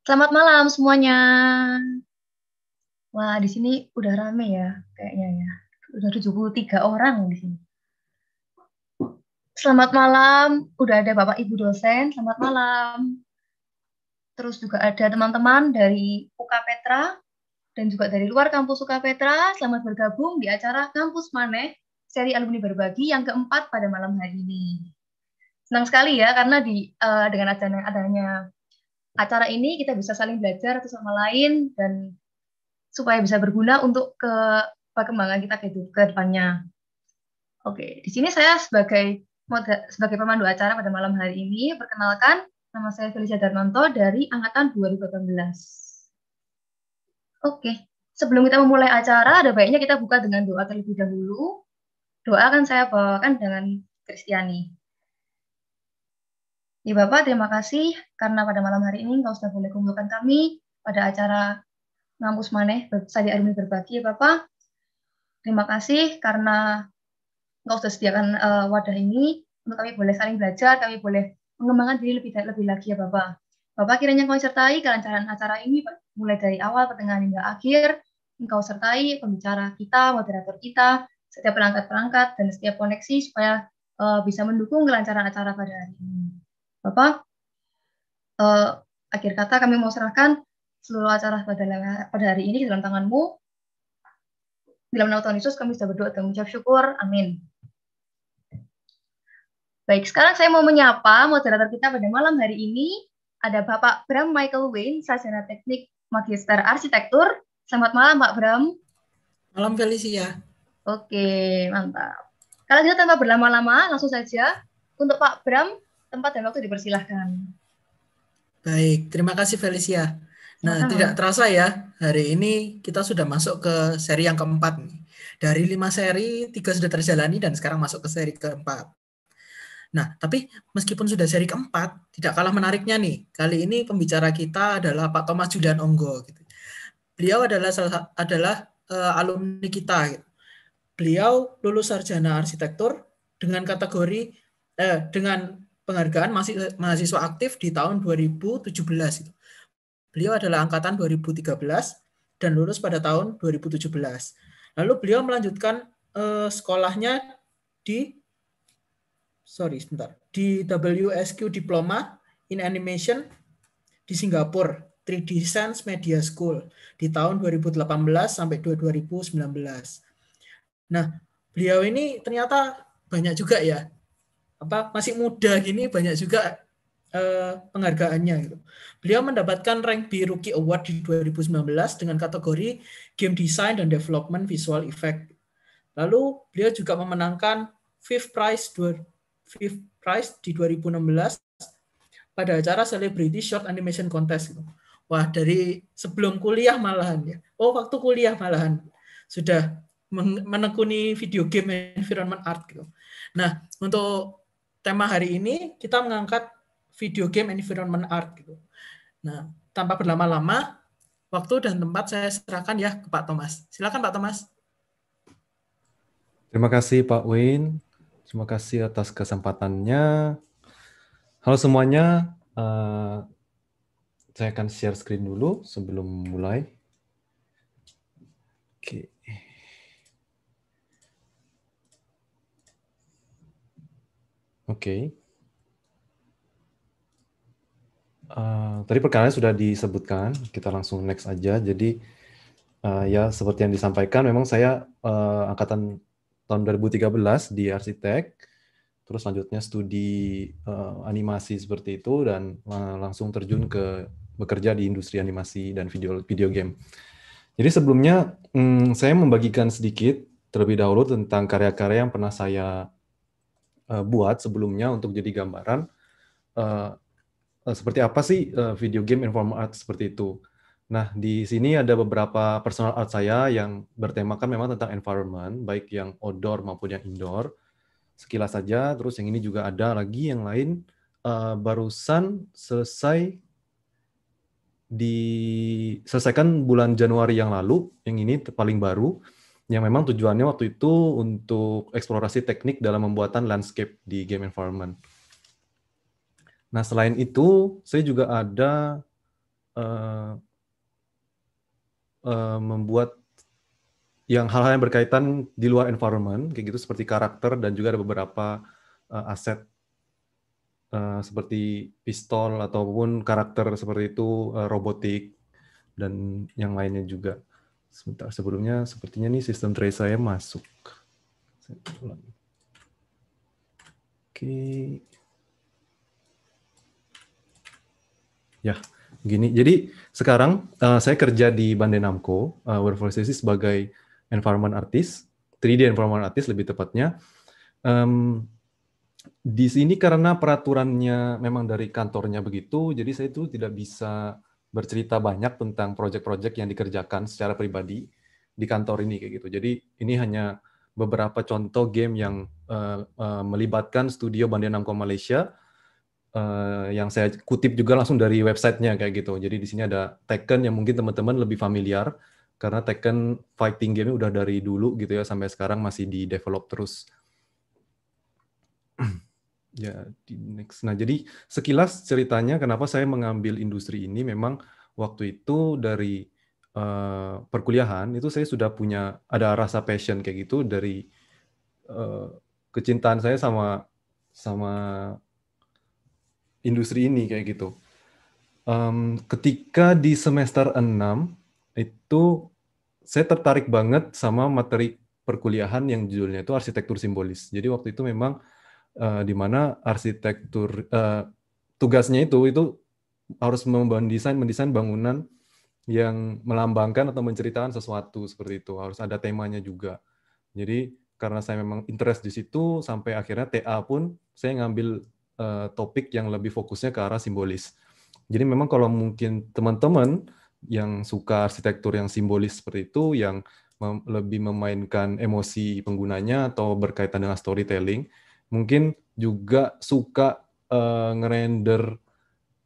Selamat malam semuanya. Wah, di sini udah rame ya kayaknya ya. Udah 73 orang di sini. Selamat malam, udah ada Bapak Ibu dosen, selamat malam. Terus juga ada teman-teman dari UK Petra dan juga dari luar kampus UK Petra, selamat bergabung di acara Kampus Maneh seri alumni berbagi yang keempat pada malam hari ini. Senang sekali ya karena di uh, dengan adanya acara ini kita bisa saling belajar satu sama lain dan supaya bisa berguna untuk ke perkembangan kita ke, depannya. Oke, di sini saya sebagai sebagai pemandu acara pada malam hari ini perkenalkan nama saya Felicia Darmanto dari angkatan 2018. Oke, sebelum kita memulai acara ada baiknya kita buka dengan doa terlebih dahulu. Doa akan saya bawakan dengan Kristiani. Ya Bapak, terima kasih karena pada malam hari ini Engkau sudah boleh kumpulkan kami pada acara Ngampus Maneh Sadi Arumi Berbagi ya Bapak. Terima kasih karena Engkau sudah sediakan uh, wadah ini untuk kami boleh saling belajar, kami boleh mengembangkan diri lebih lebih lagi ya Bapak. Bapak kiranya Engkau sertai kelancaran acara ini mulai dari awal, pertengahan hingga akhir. Engkau sertai pembicara kita, moderator kita, setiap perangkat-perangkat, dan setiap koneksi supaya uh, bisa mendukung kelancaran acara pada hari ini. Bapak, eh, akhir kata kami mau serahkan seluruh acara pada, pada hari ini dalam tanganmu. Dalam nama Tuhan Yesus kami sudah berdoa dan mengucap syukur. Amin. Baik, sekarang saya mau menyapa moderator kita pada malam hari ini. Ada Bapak Bram Michael Wayne, Sarjana Teknik Magister Arsitektur. Selamat malam, Pak Bram. Malam, Felicia. Oke, mantap. Kalau kita tanpa berlama-lama, langsung saja. Untuk Pak Bram, tempat dan waktu dipersilahkan. Baik, terima kasih Felicia. Nah, Sama. tidak terasa ya, hari ini kita sudah masuk ke seri yang keempat nih. Dari lima seri, tiga sudah terjalani dan sekarang masuk ke seri keempat. Nah, tapi meskipun sudah seri keempat, tidak kalah menariknya nih. Kali ini pembicara kita adalah Pak Thomas Julian Onggo. Gitu. Beliau adalah salah, adalah uh, alumni kita. Gitu. Beliau lulus sarjana arsitektur dengan kategori eh, dengan penghargaan mahasiswa aktif di tahun 2017 itu. Beliau adalah angkatan 2013 dan lulus pada tahun 2017. Lalu beliau melanjutkan eh, sekolahnya di sorry sebentar di WSQ Diploma in Animation di Singapura 3D Sense Media School di tahun 2018 sampai 2019. Nah, beliau ini ternyata banyak juga ya apa masih muda gini banyak juga eh, penghargaannya gitu. Beliau mendapatkan rank B Rookie Award di 2019 dengan kategori Game Design dan Development Visual Effect. Lalu beliau juga memenangkan Fifth Prize Fifth Prize di 2016 pada acara Celebrity Short Animation Contest. Gitu. Wah, dari sebelum kuliah malahan ya. Oh, waktu kuliah malahan sudah menekuni video game environment art gitu. Nah, untuk tema hari ini kita mengangkat video game environment art gitu. Nah, tanpa berlama-lama, waktu dan tempat saya serahkan ya ke Pak Thomas. Silakan Pak Thomas. Terima kasih Pak Win. Terima kasih atas kesempatannya. Halo semuanya, uh, saya akan share screen dulu sebelum mulai. Oke. Okay. Oke. Okay. Uh, eh, tadi perkaranya sudah disebutkan, kita langsung next aja. Jadi uh, ya seperti yang disampaikan, memang saya uh, angkatan tahun 2013 di arsitek, terus selanjutnya studi uh, animasi seperti itu dan uh, langsung terjun ke bekerja di industri animasi dan video video game. Jadi sebelumnya hmm, saya membagikan sedikit terlebih dahulu tentang karya-karya yang pernah saya Eh, buat sebelumnya untuk jadi gambaran uh, uh, seperti apa sih uh, video game informal art seperti itu. Nah, di sini ada beberapa personal art saya yang bertemakan memang tentang environment, baik yang outdoor maupun yang indoor. Sekilas saja, terus yang ini juga ada lagi yang lain uh, barusan selesai diselesaikan bulan Januari yang lalu, yang ini paling baru yang memang tujuannya waktu itu untuk eksplorasi teknik dalam pembuatan landscape di game environment. Nah, selain itu, saya juga ada uh, uh, membuat yang hal-hal yang berkaitan di luar environment, kayak gitu seperti karakter dan juga ada beberapa uh, aset uh, seperti pistol ataupun karakter seperti itu uh, robotik dan yang lainnya juga. Sebentar sebelumnya sepertinya nih sistem tray saya masuk. Oke. Ya, gini. Jadi sekarang uh, saya kerja di Bandai Namco, uh, eh, Workforce sebagai environment artist, 3D environment artist lebih tepatnya. Um, di sini karena peraturannya memang dari kantornya begitu, jadi saya itu tidak bisa bercerita banyak tentang proyek-proyek yang dikerjakan secara pribadi di kantor ini kayak gitu. Jadi ini hanya beberapa contoh game yang uh, uh, melibatkan studio Bandai Namco Malaysia uh, yang saya kutip juga langsung dari websitenya kayak gitu. Jadi di sini ada Tekken yang mungkin teman-teman lebih familiar karena Tekken fighting game udah dari dulu gitu ya sampai sekarang masih di develop terus. Ya, di next. Nah, jadi sekilas ceritanya kenapa saya mengambil industri ini memang waktu itu dari uh, perkuliahan itu saya sudah punya ada rasa passion kayak gitu dari uh, kecintaan saya sama sama industri ini kayak gitu. Um, ketika di semester 6 itu saya tertarik banget sama materi perkuliahan yang judulnya itu arsitektur simbolis. Jadi waktu itu memang uh, di mana arsitektur uh, tugasnya itu itu harus desain mendesain bangunan yang melambangkan atau menceritakan sesuatu seperti itu harus ada temanya juga jadi karena saya memang interest di situ sampai akhirnya TA pun saya ngambil uh, topik yang lebih fokusnya ke arah simbolis jadi memang kalau mungkin teman-teman yang suka arsitektur yang simbolis seperti itu yang lebih memainkan emosi penggunanya atau berkaitan dengan storytelling mungkin juga suka uh, ngerender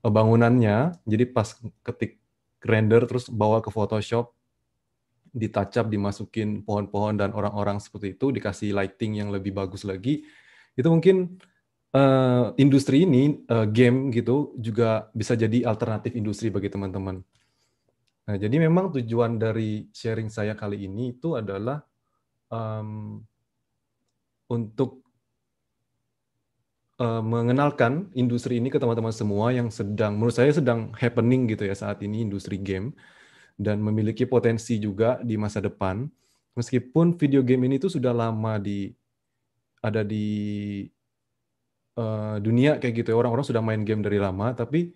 eh, bangunannya. Jadi pas ketik render terus bawa ke Photoshop, ditacap, dimasukin pohon-pohon dan orang-orang seperti itu, dikasih lighting yang lebih bagus lagi. Itu mungkin uh, industri ini uh, game gitu juga bisa jadi alternatif industri bagi teman-teman. Nah, jadi memang tujuan dari sharing saya kali ini itu adalah um, untuk uh, mengenalkan industri ini ke teman-teman semua yang sedang menurut saya sedang happening gitu ya saat ini industri game dan memiliki potensi juga di masa depan. Meskipun video game ini tuh sudah lama di ada di uh, dunia kayak gitu ya orang-orang sudah main game dari lama, tapi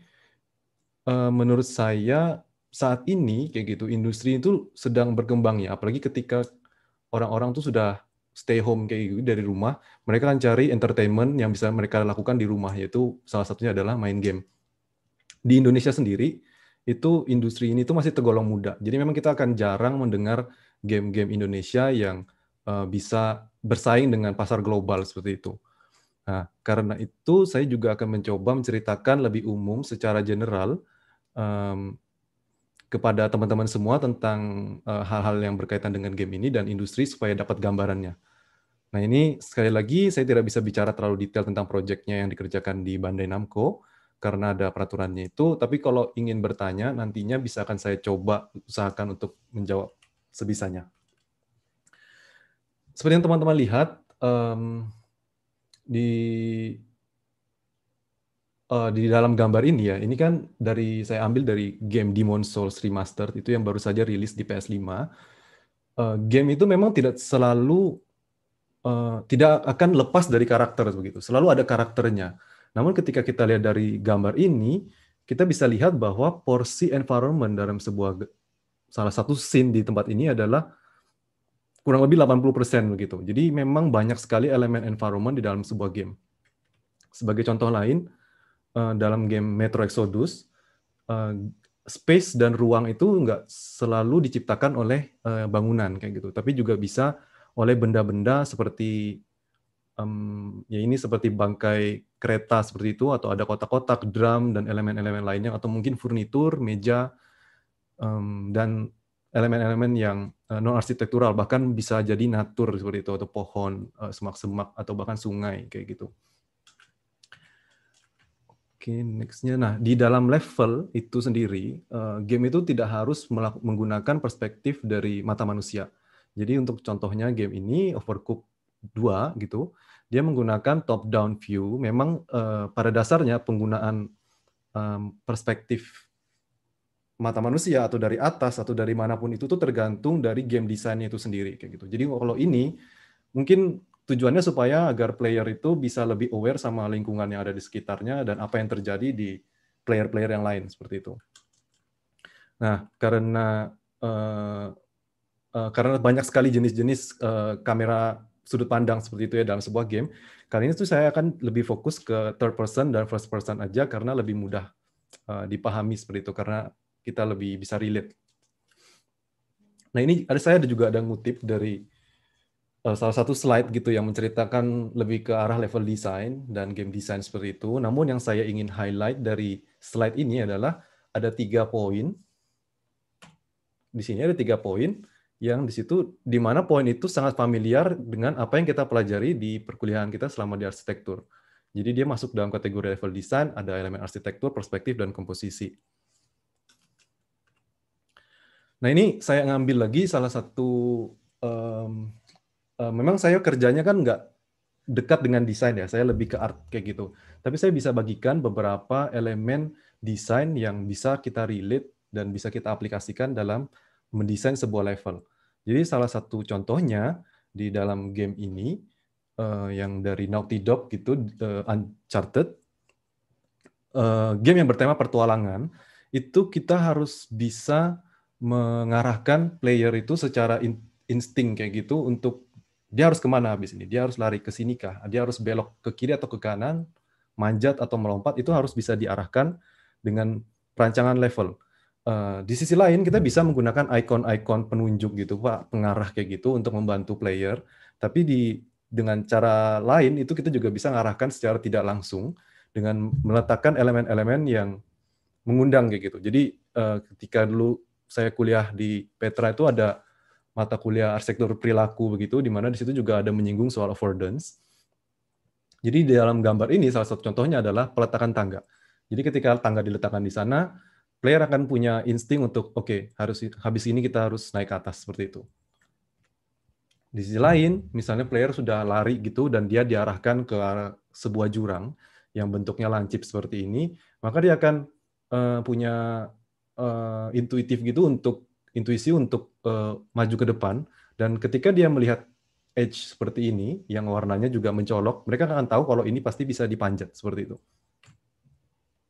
uh, menurut saya saat ini kayak gitu industri itu sedang berkembang ya, apalagi ketika orang-orang tuh sudah stay home kayak gitu dari rumah, mereka akan cari entertainment yang bisa mereka lakukan di rumah, yaitu salah satunya adalah main game. Di Indonesia sendiri, itu industri ini itu masih tergolong muda. Jadi memang kita akan jarang mendengar game-game Indonesia yang uh, bisa bersaing dengan pasar global seperti itu. Nah, karena itu saya juga akan mencoba menceritakan lebih umum secara general um, kepada teman-teman semua tentang eh, hal-hal uh, hal -hal yang berkaitan dengan game ini dan industri supaya dapat gambarannya. Nah ini sekali lagi saya tidak bisa bicara terlalu detail tentang proyeknya yang dikerjakan di Bandai Namco karena ada peraturannya itu. Tapi kalau ingin bertanya nantinya bisa akan saya coba usahakan untuk menjawab sebisanya. Seperti yang teman-teman lihat um, di uh, di dalam gambar ini ya, ini kan dari saya ambil dari game Demon Souls Remastered itu yang baru saja rilis di PS5. Uh, eh, game itu memang tidak selalu Eh, tidak akan lepas dari karakter begitu. Selalu ada karakternya. Namun ketika kita lihat dari gambar ini, kita bisa lihat bahwa porsi environment dalam sebuah salah satu scene di tempat ini adalah kurang lebih 80% begitu. Jadi memang banyak sekali elemen environment di dalam sebuah game. Sebagai contoh lain, eh, dalam game Metro Exodus, eh, space dan ruang itu nggak selalu diciptakan oleh bangunan kayak gitu, tapi juga bisa oleh benda-benda seperti um, ya ini seperti bangkai kereta seperti itu atau ada kotak-kotak drum dan elemen-elemen lainnya atau mungkin furnitur meja um, dan elemen-elemen yang uh, e, non arsitektural bahkan bisa jadi natur seperti itu atau pohon semak semak-semak atau bahkan sungai kayak gitu oke nextnya nah di dalam level itu sendiri e, game itu tidak harus menggunakan perspektif dari mata manusia jadi untuk contohnya game ini Overcooked 2 gitu, dia menggunakan top down view. Memang uh, pada dasarnya penggunaan um, perspektif mata manusia atau dari atas atau dari manapun itu tuh tergantung dari game desainnya itu sendiri kayak gitu. Jadi kalau ini mungkin tujuannya supaya agar player itu bisa lebih aware sama lingkungan yang ada di sekitarnya dan apa yang terjadi di player-player yang lain seperti itu. Nah, karena uh, Eh, karena banyak sekali jenis-jenis uh, kamera sudut pandang seperti itu ya dalam sebuah game. Kali ini tuh saya akan lebih fokus ke third person dan first person aja karena lebih mudah uh, dipahami seperti itu karena kita lebih bisa relate. Nah ini ada saya ada juga ada ngutip dari salah satu slide gitu yang menceritakan lebih ke arah level design dan game design seperti itu. Namun yang saya ingin highlight dari slide ini adalah ada tiga poin. Di sini ada tiga poin yang di situ di mana poin itu sangat familiar dengan apa yang kita pelajari di perkuliahan kita selama di arsitektur. Jadi dia masuk dalam kategori level desain, ada elemen arsitektur, perspektif dan komposisi. Nah ini saya ngambil lagi salah satu um, um, memang saya kerjanya kan nggak dekat dengan desain ya, saya lebih ke art kayak gitu. Tapi saya bisa bagikan beberapa elemen desain yang bisa kita relate dan bisa kita aplikasikan dalam mendesain sebuah level. Jadi salah satu contohnya di dalam game ini uh, yang dari Naughty Dog gitu uh, Uncharted uh, game yang bertema pertualangan itu kita harus bisa mengarahkan player itu secara in insting kayak gitu untuk dia harus kemana habis ini dia harus lari ke sini kah dia harus belok ke kiri atau ke kanan manjat atau melompat itu harus bisa diarahkan dengan perancangan level Uh, di sisi lain kita bisa menggunakan ikon-ikon penunjuk gitu pak pengarah kayak gitu untuk membantu player tapi di dengan cara lain itu kita juga bisa mengarahkan secara tidak langsung dengan meletakkan elemen-elemen yang mengundang kayak gitu jadi uh, ketika dulu saya kuliah di Petra itu ada mata kuliah arsitektur perilaku begitu di mana di situ juga ada menyinggung soal affordance jadi di dalam gambar ini salah satu contohnya adalah peletakan tangga jadi ketika tangga diletakkan di sana player akan punya insting untuk oke okay, harus habis ini kita harus naik ke atas seperti itu. Di sisi lain, misalnya player sudah lari gitu dan dia diarahkan ke sebuah jurang yang bentuknya lancip seperti ini, maka dia akan uh, punya uh, intuitif gitu untuk intuisi untuk uh, maju ke depan dan ketika dia melihat edge seperti ini yang warnanya juga mencolok, mereka akan tahu kalau ini pasti bisa dipanjat seperti itu.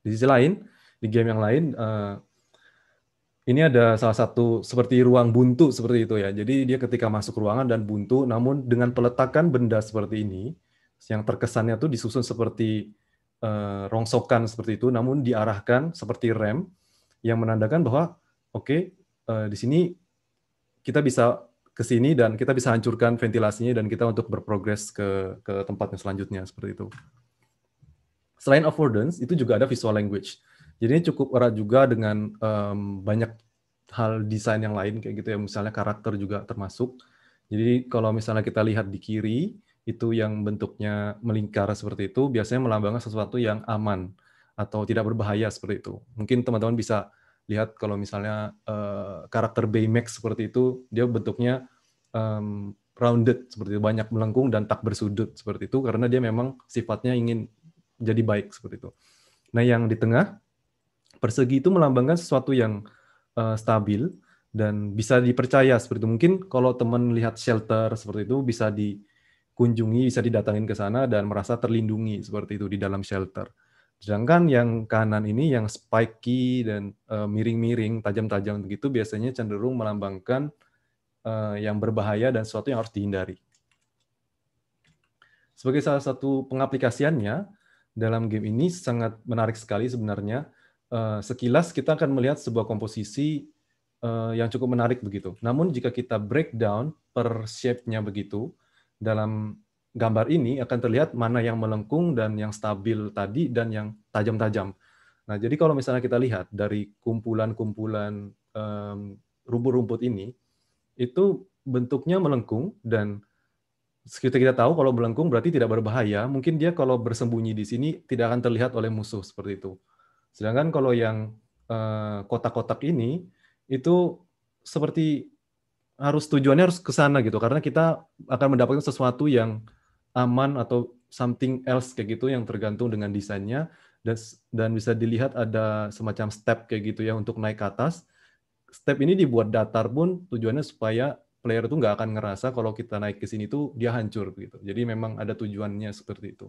Di sisi lain, di game yang lain uh, ini ada salah satu seperti ruang buntu seperti itu ya. Jadi dia ketika masuk ruangan dan buntu, namun dengan peletakan benda seperti ini yang terkesannya tuh disusun seperti uh, rongsokan seperti itu, namun diarahkan seperti rem yang menandakan bahwa oke okay, uh, eh, di sini kita bisa ke sini dan kita bisa hancurkan ventilasinya dan kita untuk berprogres ke ke tempatnya selanjutnya seperti itu. Selain affordance itu juga ada visual language. Jadi ini cukup erat juga dengan um, banyak hal desain yang lain kayak gitu ya, misalnya karakter juga termasuk. Jadi kalau misalnya kita lihat di kiri itu yang bentuknya melingkar seperti itu biasanya melambangkan sesuatu yang aman atau tidak berbahaya seperti itu. Mungkin teman-teman bisa lihat kalau misalnya uh, karakter Baymax seperti itu dia bentuknya um, rounded seperti itu, banyak melengkung dan tak bersudut seperti itu karena dia memang sifatnya ingin jadi baik seperti itu. Nah, yang di tengah Persegi itu melambangkan sesuatu yang uh, stabil dan bisa dipercaya seperti itu. Mungkin kalau teman lihat shelter seperti itu bisa dikunjungi, bisa didatangin ke sana dan merasa terlindungi seperti itu di dalam shelter. Sedangkan yang kanan ini yang spiky dan uh, miring-miring, tajam-tajam begitu biasanya cenderung melambangkan uh, yang berbahaya dan sesuatu yang harus dihindari. Sebagai salah satu pengaplikasiannya dalam game ini sangat menarik sekali sebenarnya Eh, sekilas kita akan melihat sebuah komposisi uh, yang cukup menarik begitu. Namun jika kita breakdown per shape-nya begitu dalam gambar ini akan terlihat mana yang melengkung dan yang stabil tadi dan yang tajam-tajam. Nah, jadi kalau misalnya kita lihat dari kumpulan-kumpulan um, rumput-rumput ini itu bentuknya melengkung dan kita kita tahu kalau melengkung berarti tidak berbahaya. Mungkin dia kalau bersembunyi di sini tidak akan terlihat oleh musuh seperti itu. Sedangkan kalau yang eh, kotak-kotak ini itu seperti harus tujuannya harus ke sana gitu karena kita akan mendapatkan sesuatu yang aman atau something else kayak gitu yang tergantung dengan desainnya dan dan bisa dilihat ada semacam step kayak gitu ya untuk naik ke atas. Step ini dibuat datar pun tujuannya supaya player itu nggak akan ngerasa kalau kita naik ke sini tuh dia hancur gitu. Jadi memang ada tujuannya seperti itu.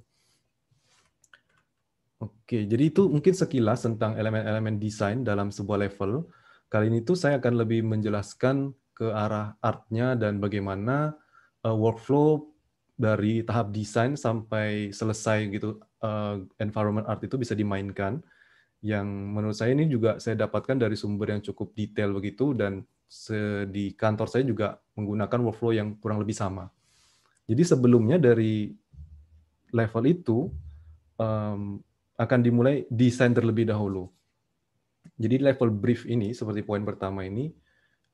Oke, jadi itu mungkin sekilas tentang elemen-elemen desain dalam sebuah level. Kali ini tuh saya akan lebih menjelaskan ke arah artnya dan bagaimana uh, workflow dari tahap desain sampai selesai gitu uh, environment art itu bisa dimainkan. Yang menurut saya ini juga saya dapatkan dari sumber yang cukup detail begitu dan di kantor saya juga menggunakan workflow yang kurang lebih sama. Jadi sebelumnya dari level itu akan dimulai desain terlebih dahulu. Jadi level brief ini seperti poin pertama ini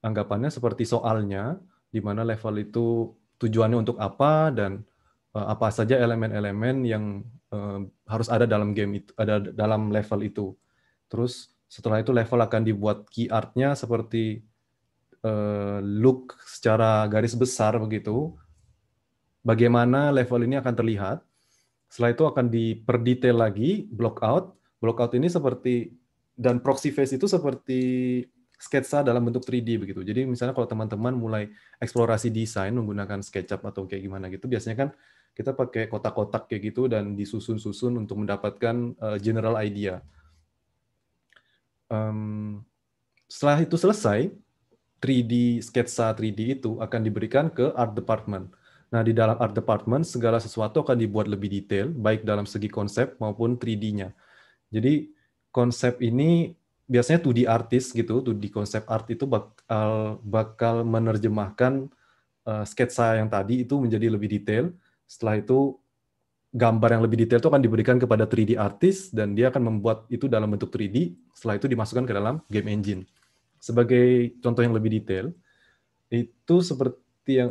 anggapannya seperti soalnya di mana level itu tujuannya untuk apa dan eh, apa saja elemen-elemen yang eh, harus ada dalam game itu ada dalam level itu. Terus setelah itu level akan dibuat key art seperti eh, look secara garis besar begitu. Bagaimana level ini akan terlihat setelah itu akan diperdetail lagi block out. Block out ini seperti dan proxy face itu seperti sketsa dalam bentuk 3D begitu. Jadi misalnya kalau teman-teman mulai eksplorasi desain menggunakan SketchUp atau kayak gimana gitu, biasanya kan kita pakai kotak-kotak kayak gitu dan disusun-susun untuk mendapatkan eh, general idea. Um, setelah itu selesai, 3D sketsa 3D itu akan diberikan ke art department. Nah, di dalam art department, segala sesuatu akan dibuat lebih detail, baik dalam segi konsep maupun 3D-nya. Jadi, konsep ini biasanya 2D artist gitu, 2D konsep art itu bakal, bakal menerjemahkan uh, sketsa yang tadi itu menjadi lebih detail. Setelah itu, gambar yang lebih detail itu akan diberikan kepada 3D artist, dan dia akan membuat itu dalam bentuk 3D, setelah itu dimasukkan ke dalam game engine. Sebagai contoh yang lebih detail, itu seperti seperti yang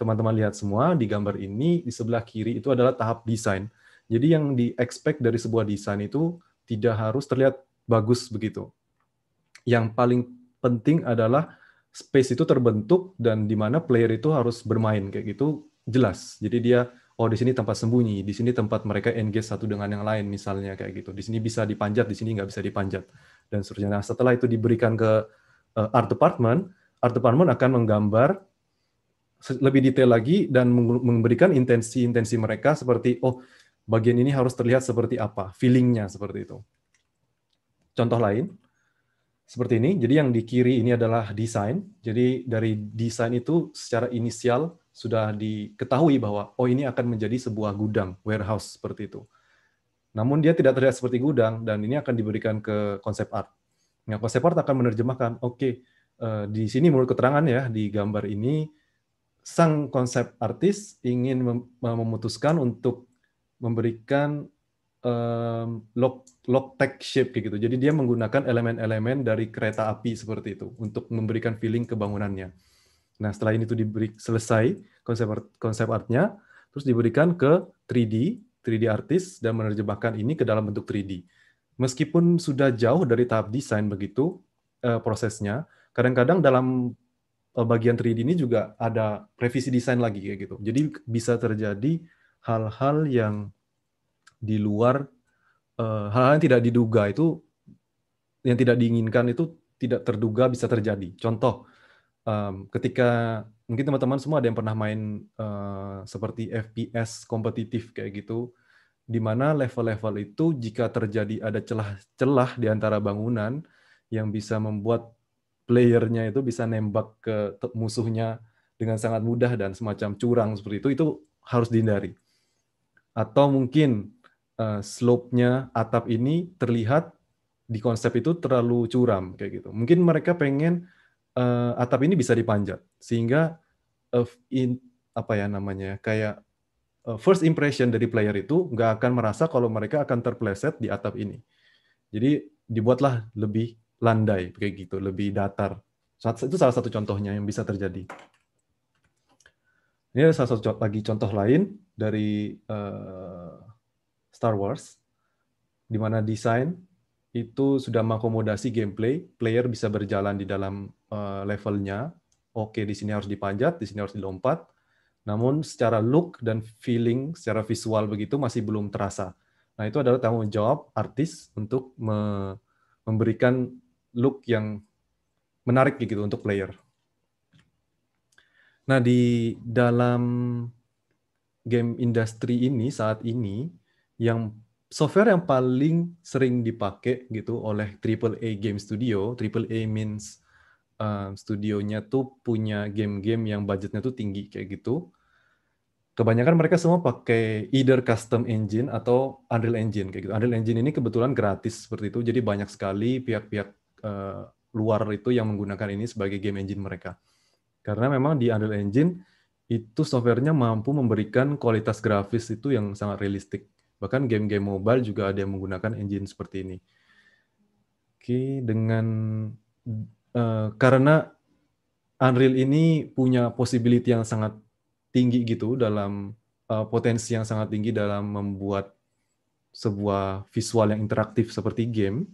teman-teman lihat semua di gambar ini di sebelah kiri itu adalah tahap desain. Jadi yang di expect dari sebuah desain itu tidak harus terlihat bagus begitu. Yang paling penting adalah space itu terbentuk dan di mana player itu harus bermain kayak gitu jelas. Jadi dia oh di sini tempat sembunyi, di sini tempat mereka engage satu dengan yang lain misalnya kayak gitu. Di sini bisa dipanjat, di sini nggak bisa dipanjat dan seterusnya. Nah setelah itu diberikan ke eh, art department, art department akan menggambar lebih detail lagi dan memberikan intensi-intensi mereka seperti oh bagian ini harus terlihat seperti apa, feelingnya seperti itu. Contoh lain seperti ini. Jadi yang di kiri ini adalah desain. Jadi dari desain itu secara inisial sudah diketahui bahwa oh ini akan menjadi sebuah gudang, warehouse seperti itu. Namun dia tidak terlihat seperti gudang dan ini akan diberikan ke konsep art. Nah, konsep art akan menerjemahkan, oke, okay, eh, di sini menurut keterangan ya di gambar ini sang konsep artis ingin memutuskan untuk memberikan um, lock lock tech shape kayak gitu. Jadi dia menggunakan elemen-elemen dari kereta api seperti itu untuk memberikan feeling kebangunannya. Nah, setelah ini tuh diberi selesai konsep art, konsep artnya, terus diberikan ke 3D, 3D artis dan menerjemahkan ini ke dalam bentuk 3D. Meskipun sudah jauh dari tahap desain begitu uh, prosesnya, kadang-kadang dalam Eh, bagian 3D ini juga ada revisi desain lagi kayak gitu. Jadi bisa terjadi hal-hal yang di luar eh, hal-hal yang tidak diduga itu yang tidak diinginkan itu tidak terduga bisa terjadi. Contoh ketika mungkin teman-teman semua ada yang pernah main eh, seperti FPS kompetitif kayak gitu di mana level-level itu jika terjadi ada celah-celah di antara bangunan yang bisa membuat playernya itu bisa nembak ke musuhnya dengan sangat mudah dan semacam curang seperti itu itu harus dihindari atau mungkin uh, slope-nya atap ini terlihat di konsep itu terlalu curam kayak gitu mungkin mereka pengen uh, atap ini bisa dipanjat sehingga uh, in, apa ya namanya kayak uh, first impression dari player itu nggak akan merasa kalau mereka akan terpleset di atap ini jadi dibuatlah lebih landai kayak gitu, lebih datar. Itu salah satu contohnya yang bisa terjadi. Ini ada salah satu lagi contoh lain dari uh, Star Wars, di mana desain itu sudah mengakomodasi gameplay, player bisa berjalan di dalam uh, levelnya. Oke, di sini harus dipanjat, di sini harus dilompat. Namun secara look dan feeling, secara visual begitu masih belum terasa. Nah itu adalah tanggung jawab artis untuk me memberikan look yang menarik gitu untuk player. Nah, di dalam game industri ini saat ini yang software yang paling sering dipakai gitu oleh AAA game studio, AAA means uh, studionya tuh punya game-game yang budgetnya tuh tinggi kayak gitu. Kebanyakan mereka semua pakai either custom engine atau Unreal Engine kayak gitu. Unreal Engine ini kebetulan gratis seperti itu, jadi banyak sekali pihak-pihak uh, luar itu yang menggunakan ini sebagai game engine mereka. Karena memang di Unreal Engine itu softwarenya mampu memberikan kualitas grafis itu yang sangat realistik. Bahkan game-game mobile juga ada yang menggunakan engine seperti ini. Oke, dengan uh, karena Unreal ini punya possibility yang sangat tinggi gitu dalam uh, potensi yang sangat tinggi dalam membuat sebuah visual yang interaktif seperti game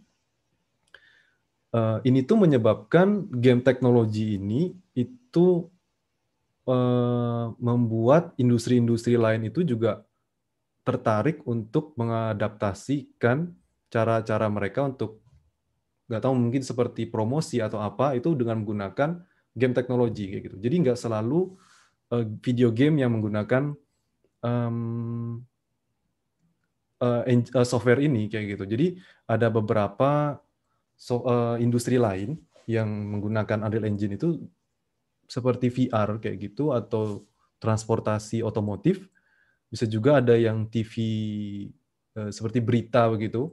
uh, ini tuh menyebabkan game teknologi ini itu uh, membuat industri-industri lain itu juga tertarik untuk mengadaptasikan cara-cara mereka untuk nggak tahu mungkin seperti promosi atau apa itu dengan menggunakan game teknologi kayak gitu. Jadi nggak selalu uh, video game yang menggunakan um, uh, software ini kayak gitu. Jadi ada beberapa so, uh, industri lain yang menggunakan Unreal Engine itu seperti VR kayak gitu atau transportasi otomotif bisa juga ada yang TV uh, eh, seperti berita begitu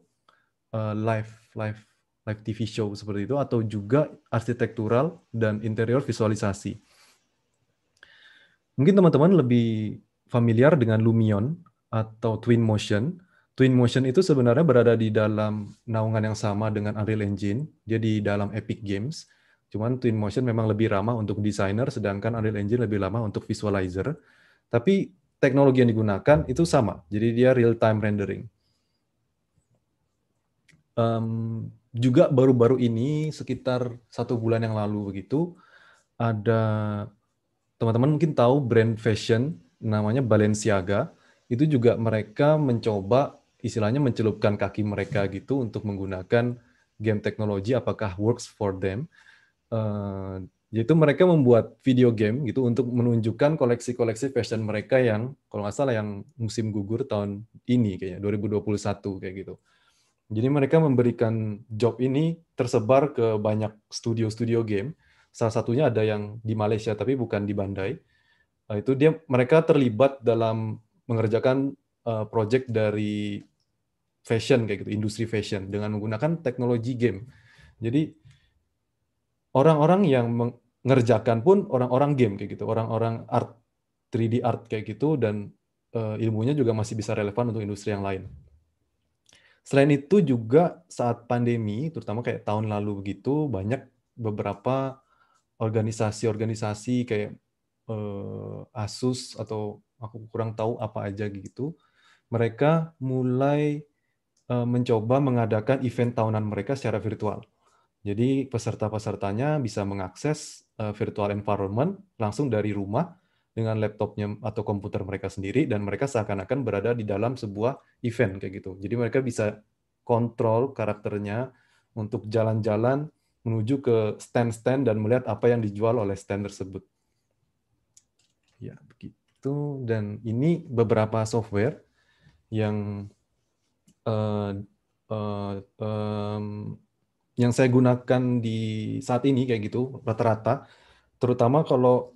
uh, live live live TV show seperti itu atau juga arsitektural dan interior visualisasi mungkin teman-teman lebih familiar dengan Lumion atau Twin Motion Twin Motion itu sebenarnya berada di dalam naungan yang sama dengan Unreal Engine. Dia di dalam Epic Games. Cuman Twin Motion memang lebih ramah untuk desainer, sedangkan Unreal Engine lebih lama untuk visualizer. Tapi teknologi yang digunakan itu sama. Jadi dia real time rendering. Um, juga baru-baru ini sekitar satu bulan yang lalu begitu ada teman-teman mungkin tahu brand fashion namanya Balenciaga itu juga mereka mencoba istilahnya mencelupkan kaki mereka gitu untuk menggunakan game teknologi apakah works for them. Uh, yaitu mereka membuat video game gitu untuk menunjukkan koleksi-koleksi fashion mereka yang kalau nggak salah yang musim gugur tahun ini kayaknya 2021 kayak gitu. Jadi mereka memberikan job ini tersebar ke banyak studio-studio game. Salah satunya ada yang di Malaysia tapi bukan di Bandai. Eh, itu dia mereka terlibat dalam mengerjakan uh, project dari fashion kayak gitu, industri fashion dengan menggunakan teknologi game. Jadi orang-orang yang mengerjakan pun orang-orang game kayak gitu, orang-orang art 3D art kayak gitu dan uh, ilmunya juga masih bisa relevan untuk industri yang lain. Selain itu juga saat pandemi, terutama kayak tahun lalu begitu, banyak beberapa organisasi-organisasi kayak uh, ASUS atau aku kurang tahu apa aja gitu, mereka mulai Eh, mencoba mengadakan event tahunan mereka secara virtual. Jadi peserta-pesertanya bisa mengakses eh, virtual environment langsung dari rumah dengan laptopnya atau komputer mereka sendiri dan mereka seakan-akan berada di dalam sebuah event kayak gitu. Jadi mereka bisa kontrol karakternya untuk jalan-jalan menuju ke stand-stand dan melihat apa yang dijual oleh stand tersebut. Ya, begitu. Dan ini beberapa software yang uh, um, yang saya gunakan di saat ini kayak gitu rata-rata, terutama kalau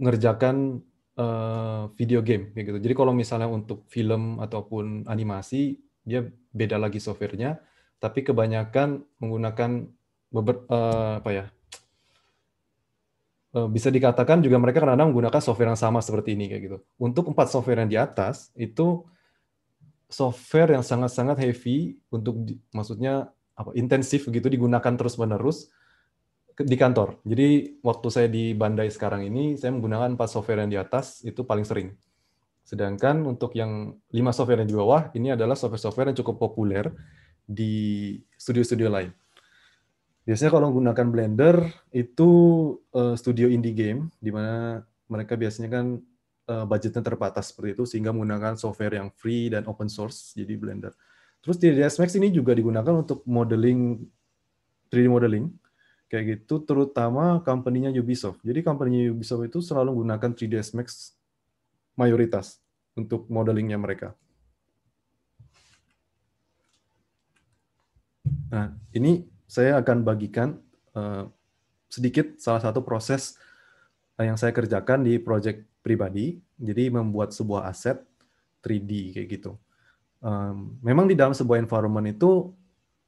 ngerjakan uh, video game kayak gitu. Jadi kalau misalnya untuk film ataupun animasi dia beda lagi softwarenya, tapi kebanyakan menggunakan beber, uh, apa ya? bisa dikatakan juga mereka kadang-kadang menggunakan software yang sama seperti ini kayak gitu. Untuk empat software yang di atas itu software yang sangat-sangat heavy untuk di, maksudnya apa intensif gitu digunakan terus-menerus di kantor. Jadi waktu saya di Bandai sekarang ini saya menggunakan empat software yang di atas itu paling sering. Sedangkan untuk yang lima software yang di bawah ini adalah software-software yang cukup populer di studio-studio lain. Biasanya kalau menggunakan Blender itu uh, studio indie game di mana mereka biasanya kan Eh, budgetnya terbatas seperti itu sehingga menggunakan software yang free dan open source jadi Blender. Terus 3ds Max ini juga digunakan untuk modeling 3D modeling kayak gitu terutama company-nya Ubisoft. Jadi company Ubisoft itu selalu menggunakan 3ds Max mayoritas untuk modelingnya mereka. Nah, ini saya akan bagikan uh, sedikit salah satu proses Eh, yang saya kerjakan di project pribadi, jadi membuat sebuah aset 3D kayak gitu. Um, memang di dalam sebuah environment itu,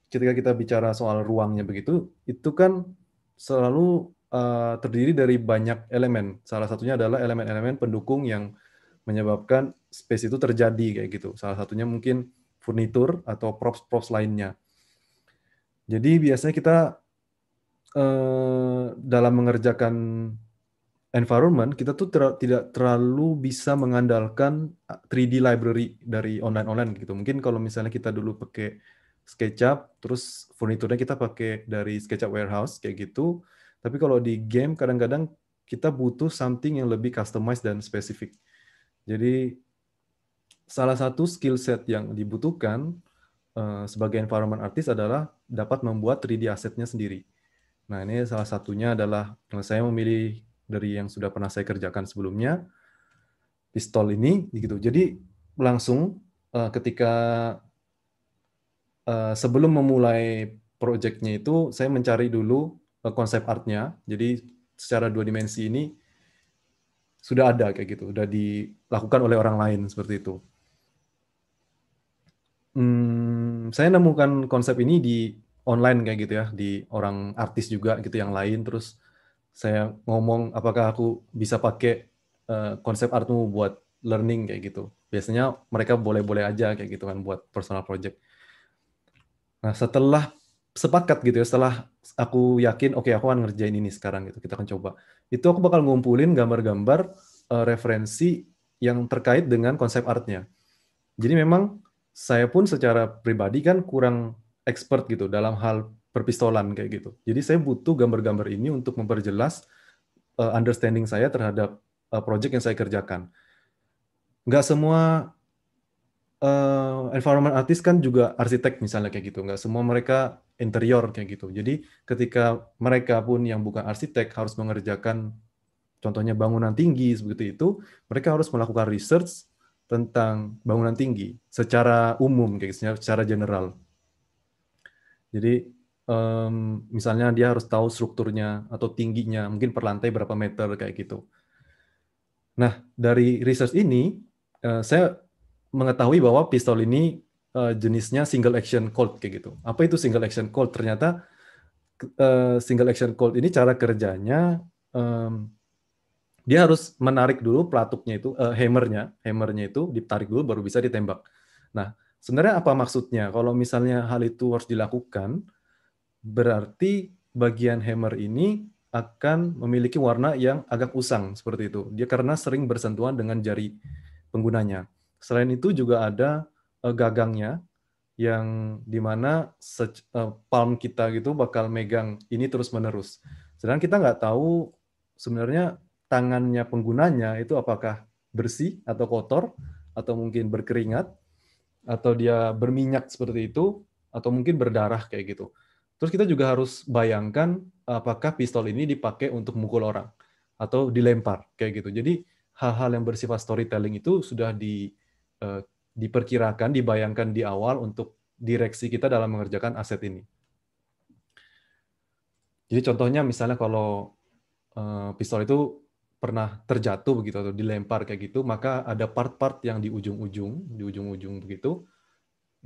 ketika kita bicara soal ruangnya begitu, itu kan selalu uh, terdiri dari banyak elemen. Salah satunya adalah elemen-elemen pendukung yang menyebabkan space itu terjadi kayak gitu. Salah satunya mungkin furnitur atau props-props lainnya. Jadi biasanya kita uh, dalam mengerjakan environment kita tuh ter tidak terlalu bisa mengandalkan 3D ah, library dari online-online gitu. Mungkin kalau misalnya kita dulu pakai SketchUp, terus furniturnya kita pakai dari SketchUp Warehouse kayak gitu. Tapi kalau di game kadang-kadang kita butuh something yang lebih customized dan spesifik. Jadi salah satu skill set yang dibutuhkan uh, sebagai environment artist adalah dapat membuat 3D asetnya sendiri. Nah, ini salah satunya adalah saya memilih dari yang sudah pernah saya kerjakan sebelumnya pistol ini gitu. Jadi langsung uh, ketika uh, sebelum memulai proyeknya itu saya mencari dulu uh, konsep artnya. Jadi secara dua dimensi ini sudah ada kayak gitu, sudah dilakukan oleh orang lain seperti itu. Hmm, saya nemukan konsep ini di online kayak gitu ya, di orang artis juga gitu yang lain terus saya ngomong apakah aku bisa pakai uh, konsep artmu buat learning kayak gitu. Biasanya mereka boleh-boleh aja kayak gitu kan buat personal project. Nah, setelah sepakat gitu ya, setelah aku yakin oke okay, aku akan ngerjain ini sekarang gitu, kita akan coba. Itu aku bakal ngumpulin gambar-gambar uh, referensi yang terkait dengan konsep artnya. Jadi memang saya pun secara pribadi kan kurang expert gitu dalam hal perpistolan kayak gitu. Jadi saya butuh gambar-gambar ini untuk memperjelas uh, understanding saya terhadap uh, project yang saya kerjakan. Nggak semua uh, environment artist kan juga arsitek misalnya kayak gitu. Nggak semua mereka interior kayak gitu. Jadi ketika mereka pun yang bukan arsitek harus mengerjakan contohnya bangunan tinggi seperti itu, mereka harus melakukan research tentang bangunan tinggi secara umum kayak gitu, secara general. Jadi um, misalnya dia harus tahu strukturnya atau tingginya, mungkin per lantai berapa meter kayak gitu. Nah, dari research ini uh, saya mengetahui bahwa pistol ini uh, jenisnya single action cold kayak gitu. Apa itu single action cold? Ternyata uh, single action cold ini cara kerjanya um, dia harus menarik dulu pelatuknya itu uh, hammernya, hammernya itu ditarik dulu baru bisa ditembak. Nah, sebenarnya apa maksudnya? Kalau misalnya hal itu harus dilakukan, berarti bagian hammer ini akan memiliki warna yang agak usang seperti itu. Dia karena sering bersentuhan dengan jari penggunanya. Selain itu juga ada uh, gagangnya yang dimana uh, eh, palm kita gitu bakal megang ini terus menerus. Sedangkan kita nggak tahu sebenarnya tangannya penggunanya itu apakah bersih atau kotor atau mungkin berkeringat atau dia berminyak seperti itu atau mungkin berdarah kayak gitu. Terus kita juga harus bayangkan apakah pistol ini dipakai untuk mukul orang atau dilempar kayak gitu. Jadi hal-hal yang bersifat storytelling itu sudah di uh, diperkirakan, dibayangkan di awal untuk direksi kita dalam mengerjakan aset ini. Jadi contohnya misalnya kalau uh, pistol itu pernah terjatuh begitu atau dilempar kayak gitu, maka ada part-part yang di ujung-ujung, di ujung-ujung begitu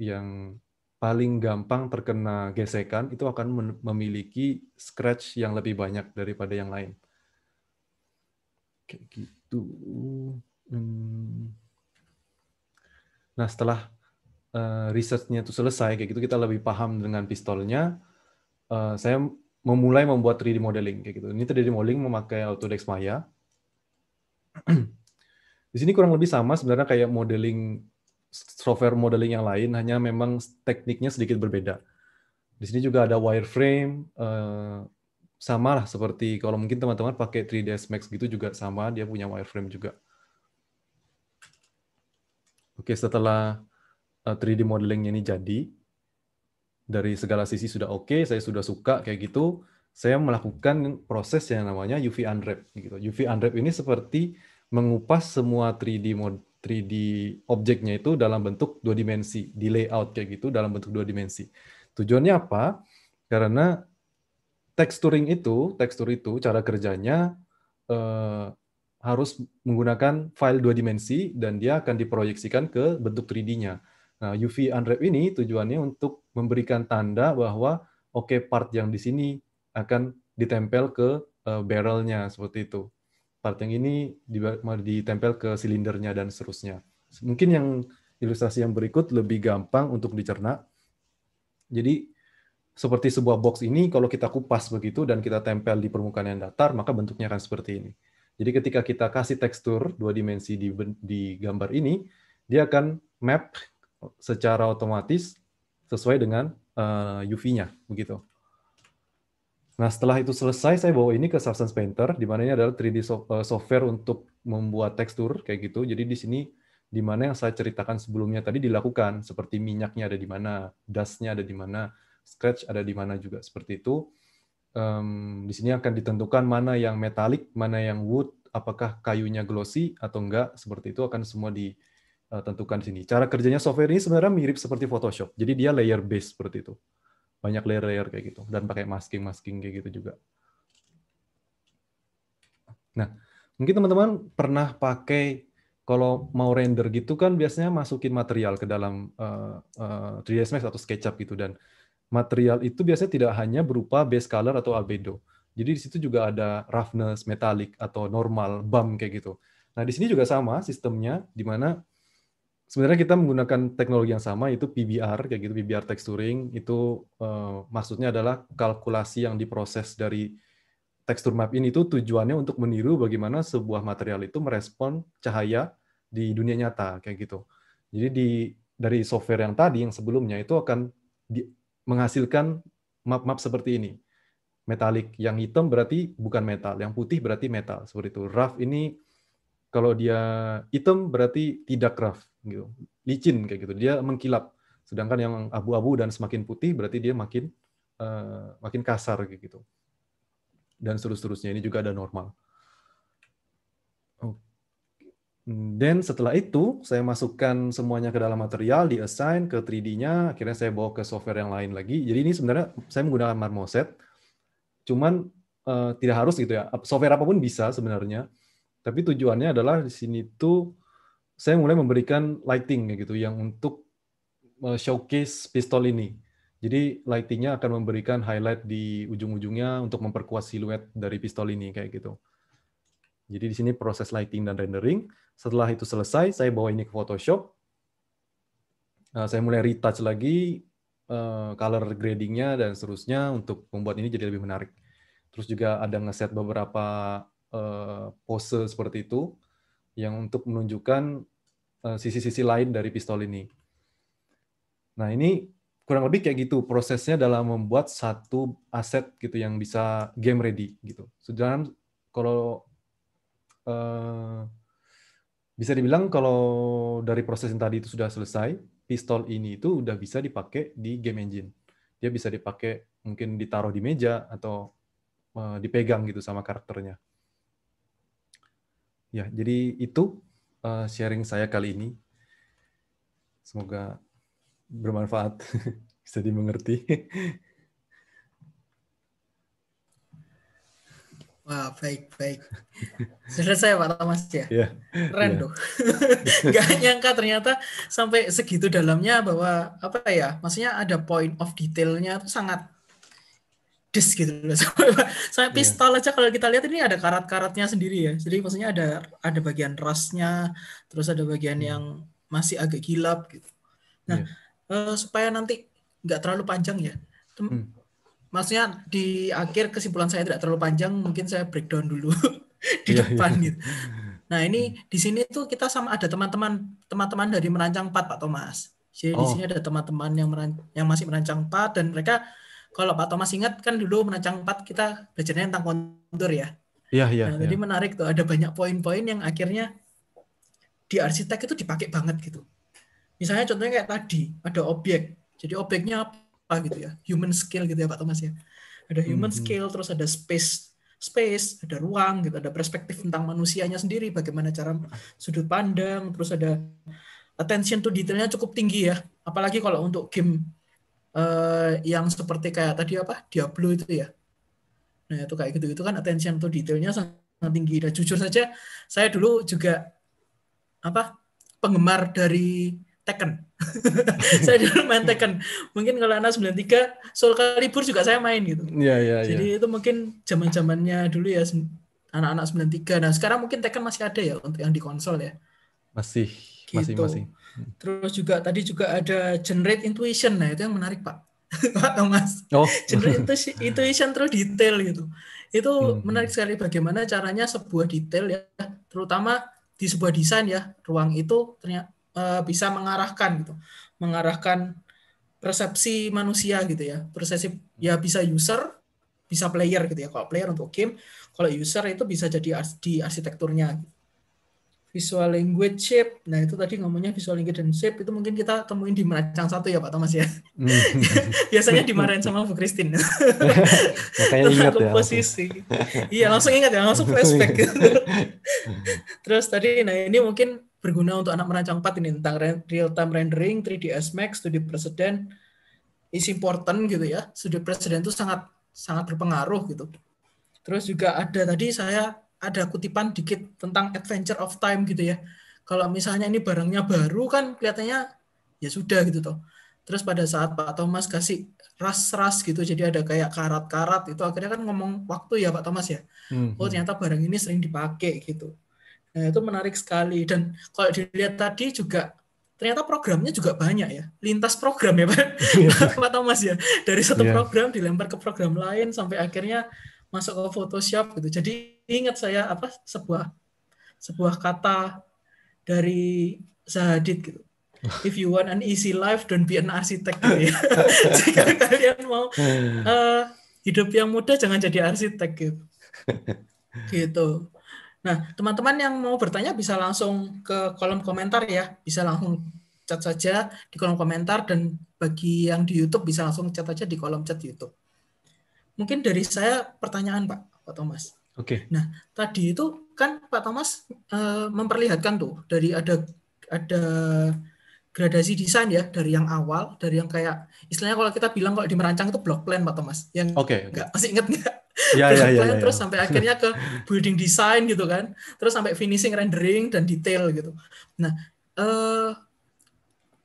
yang paling gampang terkena gesekan itu akan memiliki scratch yang lebih banyak daripada yang lain. Kayak gitu. Hmm. Nah setelah eh, risetnya itu selesai, kayak gitu kita lebih paham dengan pistolnya. Eh, saya memulai membuat 3D modeling kayak gitu. Ini 3D modeling memakai Autodesk Maya. Di sini kurang lebih sama sebenarnya kayak modeling software modeling yang lain, hanya memang tekniknya sedikit berbeda. Di sini juga ada wireframe, eh, sama lah seperti kalau mungkin teman-teman pakai 3ds Max gitu juga sama, dia punya wireframe juga. Oke, setelah 3D eh, modelingnya ini jadi, dari segala sisi sudah oke, saya sudah suka kayak gitu, saya melakukan proses yang namanya UV unwrap. UV gitu. unwrap ini seperti mengupas semua 3D mod 3D objeknya itu dalam bentuk dua dimensi, di layout kayak gitu dalam bentuk dua dimensi. Tujuannya apa? Karena texturing itu, tekstur itu cara kerjanya eh, harus menggunakan file dua dimensi dan dia akan diproyeksikan ke bentuk 3D-nya. Nah, UV unwrap ini tujuannya untuk memberikan tanda bahwa oke okay, part yang di sini akan ditempel ke uh, barrelnya seperti itu part yang ini ditempel ke silindernya dan seterusnya. Mungkin yang ilustrasi yang berikut lebih gampang untuk dicerna. Jadi seperti sebuah box ini kalau kita kupas begitu dan kita tempel di permukaan yang datar maka bentuknya akan seperti ini. Jadi ketika kita kasih tekstur dua dimensi di, di gambar ini, dia akan map secara otomatis sesuai dengan eh, UV-nya begitu. Nah, setelah itu selesai, saya bawa ini ke Substance Painter, di mana ini adalah 3D eh, software untuk membuat tekstur kayak gitu. Jadi di sini di mana yang saya ceritakan sebelumnya tadi dilakukan, seperti minyaknya ada di mana, dustnya ada di mana, scratch ada di mana juga seperti itu. Um, di sini akan ditentukan mana yang metalik, mana yang wood, apakah kayunya glossy atau enggak, seperti itu akan semua ditentukan eh, di sini. Cara kerjanya software ini sebenarnya mirip seperti Photoshop, jadi dia layer based seperti itu banyak layer-layer kayak gitu dan pakai masking-masking kayak gitu juga. Nah, mungkin teman-teman pernah pakai kalau mau render gitu kan biasanya masukin material ke dalam uh, uh, 3ds Max atau SketchUp gitu dan material itu biasanya tidak hanya berupa base color atau albedo. Jadi di situ juga ada roughness, metallic atau normal, bump kayak gitu. Nah, di sini juga sama sistemnya di mana sebenarnya kita menggunakan teknologi yang sama itu PBR kayak gitu PBR texturing itu uh, maksudnya adalah kalkulasi yang diproses dari tekstur map ini itu tujuannya untuk meniru bagaimana sebuah material itu merespon cahaya di dunia nyata kayak gitu. Jadi di dari software yang tadi yang sebelumnya itu akan di, menghasilkan map-map seperti ini. Metalik yang hitam berarti bukan metal, yang putih berarti metal. Seperti itu. Rough ini kalau dia hitam berarti tidak rough gitu. Licin kayak gitu. Dia mengkilap. Sedangkan yang abu-abu dan semakin putih berarti dia makin uh, makin kasar kayak gitu. Dan seterusnya ini juga ada normal. Dan setelah itu, saya masukkan semuanya ke dalam material, di assign ke 3D-nya, akhirnya saya bawa ke software yang lain lagi. Jadi ini sebenarnya saya menggunakan Marmoset, cuman uh, tidak harus gitu ya. Software apapun bisa sebenarnya. Tapi tujuannya adalah di sini tuh saya mulai memberikan lighting gitu yang untuk eh, showcase pistol ini. Jadi lightingnya akan memberikan highlight di ujung-ujungnya untuk memperkuat siluet dari pistol ini kayak gitu. Jadi di sini proses lighting dan rendering. Setelah itu selesai, saya bawa ini ke Photoshop. Eh, saya mulai retouch lagi eh, color gradingnya dan seterusnya untuk membuat ini jadi lebih menarik. Terus juga ada ngeset beberapa Eh, pose seperti itu yang untuk menunjukkan eh, sisi-sisi lain dari pistol ini. Nah, ini kurang lebih kayak gitu prosesnya dalam membuat satu aset gitu yang bisa game ready gitu. Sedangkan kalau eh, bisa dibilang kalau dari proses yang tadi itu sudah selesai, pistol ini itu udah bisa dipakai di game engine. Dia bisa dipakai mungkin ditaruh di meja atau dipegang gitu sama karakternya. Ya, jadi itu uh, sharing saya kali ini. Semoga bermanfaat, bisa dimengerti. Wah, baik, baik. Selesai Pak Thomas ya? Yeah. Keren yeah. tuh. Gak nyangka ternyata sampai segitu dalamnya bahwa, apa ya, maksudnya ada point of detailnya itu sangat pedes gitu loh. Sampai iya. pistol aja kalau kita lihat ini ada karat-karatnya sendiri ya. Jadi maksudnya ada ada bagian rasnya, terus ada bagian hmm. yang masih agak gilap gitu. Nah, yeah. Iya. uh, supaya nanti nggak terlalu panjang ya. Hmm. Maksudnya di akhir kesimpulan saya tidak terlalu panjang, mungkin saya breakdown dulu di yeah, iya. depan yeah. gitu. Nah, ini di sini tuh kita sama ada teman-teman teman-teman dari merancang 4 Pak Thomas. Jadi oh. di sini ada teman-teman yang meran, yang masih merancang 4 dan mereka kalau Pak Thomas ingat kan dulu menacang 4 kita belajarnya tentang kontur ya. Iya, iya. Nah, ya. Jadi iya. menarik tuh ada banyak poin-poin yang akhirnya di arsitek itu dipakai banget gitu. Misalnya contohnya kayak tadi, ada objek. Jadi objeknya apa gitu ya? Human scale gitu ya Pak Thomas ya. Ada human mm -hmm. scale, terus ada space space, ada ruang gitu, ada perspektif tentang manusianya sendiri, bagaimana cara sudut pandang, terus ada attention to detailnya cukup tinggi ya. Apalagi kalau untuk game uh, yang seperti kayak tadi apa Diablo itu ya nah itu kayak gitu itu kan attention to detailnya sangat tinggi dan jujur saja saya dulu juga apa penggemar dari Tekken saya dulu main Tekken mungkin kalau anak 93 Soul Calibur juga saya main gitu ya, ya, jadi ya. itu mungkin zaman zamannya dulu ya anak-anak 93 nah sekarang mungkin Tekken masih ada ya untuk yang di konsol ya masih gitu. masih masih Terus juga tadi juga ada generate intuition. Nah, itu yang menarik, Pak. Pak Thomas. Oh. generate intuition terus detail gitu. Itu hmm, hmm. menarik sekali bagaimana caranya sebuah detail ya, terutama di sebuah desain ya, ruang itu ternyata uh, eh, bisa mengarahkan gitu. Mengarahkan persepsi manusia gitu ya. Persepsi ya bisa user, bisa player gitu ya. Kalau player untuk game, kalau user itu bisa jadi di arsitekturnya gitu visual language shape. Nah, itu tadi ngomongnya visual language dan shape itu mungkin kita temuin di merancang satu ya Pak Thomas ya. Hmm. Biasanya dimarahin sama Bu Christine. Makanya ingat ya. Posisi. iya, langsung ingat ya, langsung flashback. Terus tadi nah ini mungkin berguna untuk anak merancang 4 ini tentang real time rendering, 3ds Max, studi presiden is important gitu ya. Studi presiden itu sangat sangat berpengaruh gitu. Terus juga ada tadi saya ada kutipan dikit tentang Adventure of Time gitu ya. Kalau misalnya ini barangnya baru kan kelihatannya ya sudah gitu toh. Terus pada saat Pak Thomas kasih ras-ras gitu, jadi ada kayak karat-karat itu akhirnya kan ngomong waktu ya Pak Thomas ya. hmm. Oh hmm. ternyata barang ini sering dipakai gitu. Nah, itu menarik sekali dan kalau dilihat tadi juga ternyata programnya juga banyak ya lintas program ya pak yeah. Thomas ya dari satu yeah. program dilempar ke program lain sampai akhirnya masuk ke Photoshop gitu jadi ingat saya apa sebuah sebuah kata dari Zahadid gitu. If you want an easy life, don't be an architect. Gitu ya. Jika kalian mau uh, hidup yang mudah, jangan jadi arsitek gitu. gitu. Nah, teman-teman yang mau bertanya bisa langsung ke kolom komentar ya. Bisa langsung chat saja di kolom komentar dan bagi yang di YouTube bisa langsung chat saja di kolom chat YouTube. Mungkin dari saya pertanyaan Pak, Pak Thomas. Oke. Okay. Nah, tadi itu kan Pak Thomas uh, memperlihatkan tuh dari ada ada gradasi desain ya dari yang awal dari yang kayak istilahnya kalau kita bilang kalau di merancang itu block plan Pak Thomas yang okay, okay. Enggak, masih inget nggak ya, block ya, ya plan ya, ya, terus ya. sampai akhirnya ke building design gitu kan terus sampai finishing rendering dan detail gitu nah eh,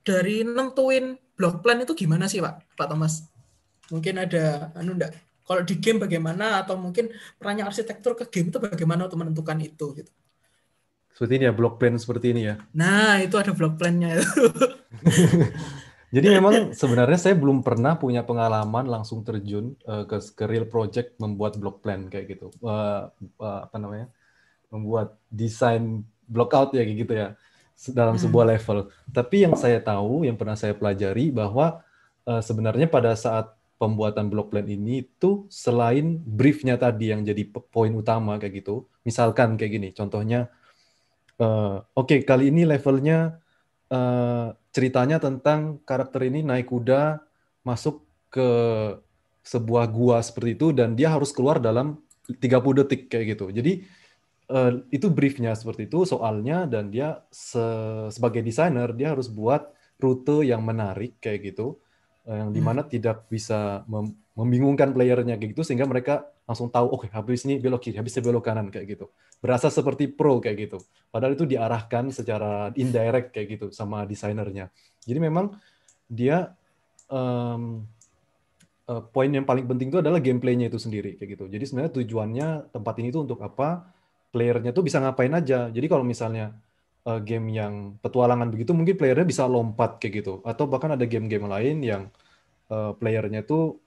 dari nentuin block plan itu gimana sih Pak Pak Thomas mungkin ada anu enggak kalau di game bagaimana atau mungkin perannya arsitektur ke game itu bagaimana untuk menentukan itu gitu. Seperti ini ya block plan seperti ini ya. Nah, itu ada block plan itu. Jadi memang sebenarnya saya belum pernah punya pengalaman langsung terjun uh, ke, ke real project membuat block plan kayak gitu. Uh, uh, apa namanya? Membuat desain block out ya kayak gitu ya dalam hmm. sebuah level. Tapi yang saya tahu, yang pernah saya pelajari bahwa uh, sebenarnya pada saat pembuatan block plan ini itu selain briefnya tadi yang jadi poin utama kayak gitu. Misalkan kayak gini, contohnya, uh, oke okay, kali ini levelnya uh, ceritanya tentang karakter ini naik kuda masuk ke sebuah gua seperti itu dan dia harus keluar dalam 30 detik kayak gitu. Jadi uh, itu briefnya seperti itu soalnya dan dia se sebagai desainer dia harus buat rute yang menarik kayak gitu Eh, yang dimana hmm. tidak bisa mem membingungkan playernya kayak gitu sehingga mereka langsung tahu oke okay, habis ini belok kiri habis ini belok kanan kayak gitu berasa seperti pro kayak gitu padahal itu diarahkan secara indirect kayak gitu sama desainernya jadi memang dia um, uh, poin yang paling penting itu adalah gameplaynya itu sendiri kayak gitu jadi sebenarnya tujuannya tempat ini itu untuk apa playernya tuh bisa ngapain aja jadi kalau misalnya uh, game yang petualangan begitu mungkin playernya bisa lompat kayak gitu atau bahkan ada game-game lain yang uh, playernya tuh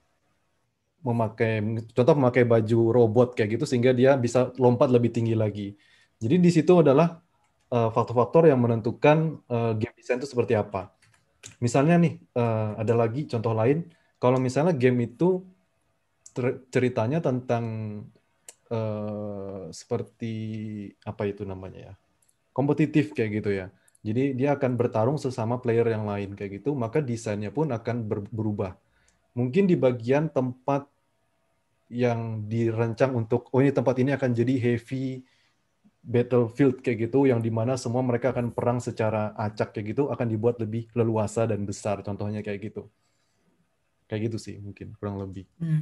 memakai contoh memakai baju robot kayak gitu sehingga dia bisa lompat lebih tinggi lagi. Jadi di situ adalah eh, faktor-faktor uh, yang menentukan uh, game design itu seperti apa. Misalnya nih uh, ada lagi contoh lain kalau misalnya game itu ceritanya tentang uh, seperti apa itu namanya ya? kompetitif kayak gitu ya. Jadi dia akan bertarung sesama player yang lain kayak gitu, maka desainnya pun akan ber berubah. Mungkin di bagian tempat yang dirancang untuk oh ini tempat ini akan jadi heavy battlefield kayak gitu yang dimana semua mereka akan perang secara acak kayak gitu akan dibuat lebih leluasa dan besar contohnya kayak gitu kayak gitu sih mungkin kurang lebih hmm.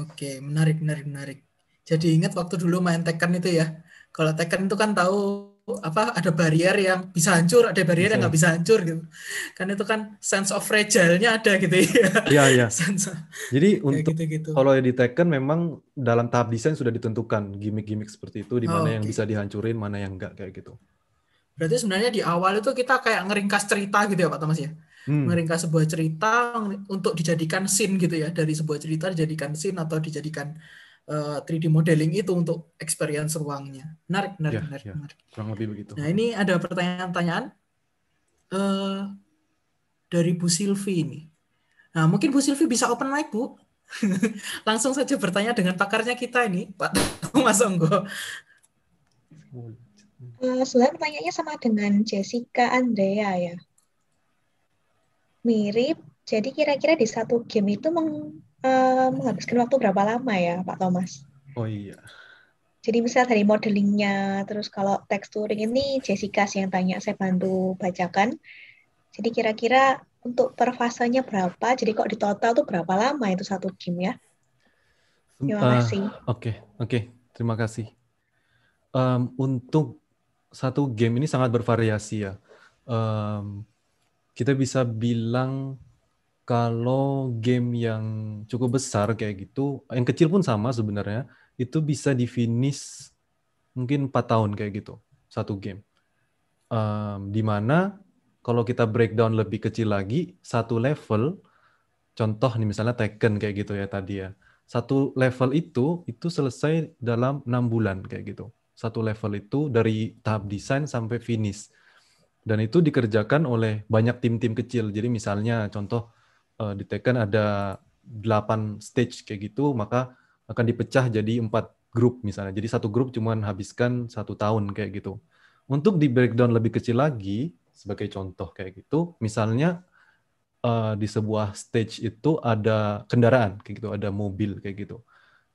oke okay, menarik menarik menarik jadi ingat waktu dulu main Tekken itu ya kalau Tekken itu kan tahu apa ada barrier yang bisa hancur, ada barrier yang iya. nggak bisa hancur gitu. Kan itu kan sense of fragile-nya ada gitu ya. Iya, iya. of... Jadi untuk gitu -gitu. kalau di Tekken memang dalam tahap desain sudah ditentukan gimmick-gimmick seperti itu di mana oh, okay. yang bisa dihancurin, mana yang enggak kayak gitu. Berarti sebenarnya di awal itu kita kayak ngeringkas cerita gitu ya Pak Thomas ya. Hmm. Ngeringkas sebuah cerita untuk dijadikan scene gitu ya, dari sebuah cerita dijadikan scene atau dijadikan uh, eh, 3D modeling itu untuk experience ruangnya. Menarik, menarik, ya, menarik, ya. menarik. Kurang lebih begitu. Nah ini ada pertanyaan-pertanyaan uh, dari Bu Silvi ini. Nah mungkin Bu Silvi bisa open mic Bu. Langsung saja bertanya dengan pakarnya kita ini, Pak Mas Onggo. Uh, eh, sebenarnya pertanyaannya sama dengan Jessica Andrea ya. Mirip, jadi kira-kira di satu game itu meng menghabiskan waktu berapa lama ya Pak Thomas? Oh iya. Jadi misalnya dari modelingnya, terus kalau texturing ini Jessica sih yang tanya, saya bantu bacakan. Jadi kira-kira untuk per fasenya berapa? Jadi kok di total tuh berapa lama itu satu game ya? Terima ah, kasih. Oke, uh, oke. Okay, okay. Terima kasih. Um, untuk satu game ini sangat bervariasi ya. Um, kita bisa bilang kalau game yang cukup besar kayak gitu, yang kecil pun sama sebenarnya, itu bisa di finish mungkin 4 tahun kayak gitu, satu game. Um, dimana kalau kita breakdown lebih kecil lagi, satu level, contoh nih misalnya Tekken kayak gitu ya tadi ya, satu level itu, itu selesai dalam enam bulan kayak gitu. Satu level itu dari tahap desain sampai finish. Dan itu dikerjakan oleh banyak tim-tim kecil. Jadi misalnya contoh uh, di Tekken ada 8 stage kayak gitu, maka akan dipecah jadi empat grup misalnya. Jadi satu grup cuma habiskan satu tahun kayak gitu. Untuk di breakdown lebih kecil lagi, sebagai contoh kayak gitu, misalnya uh, di sebuah stage itu ada kendaraan kayak gitu, ada mobil kayak gitu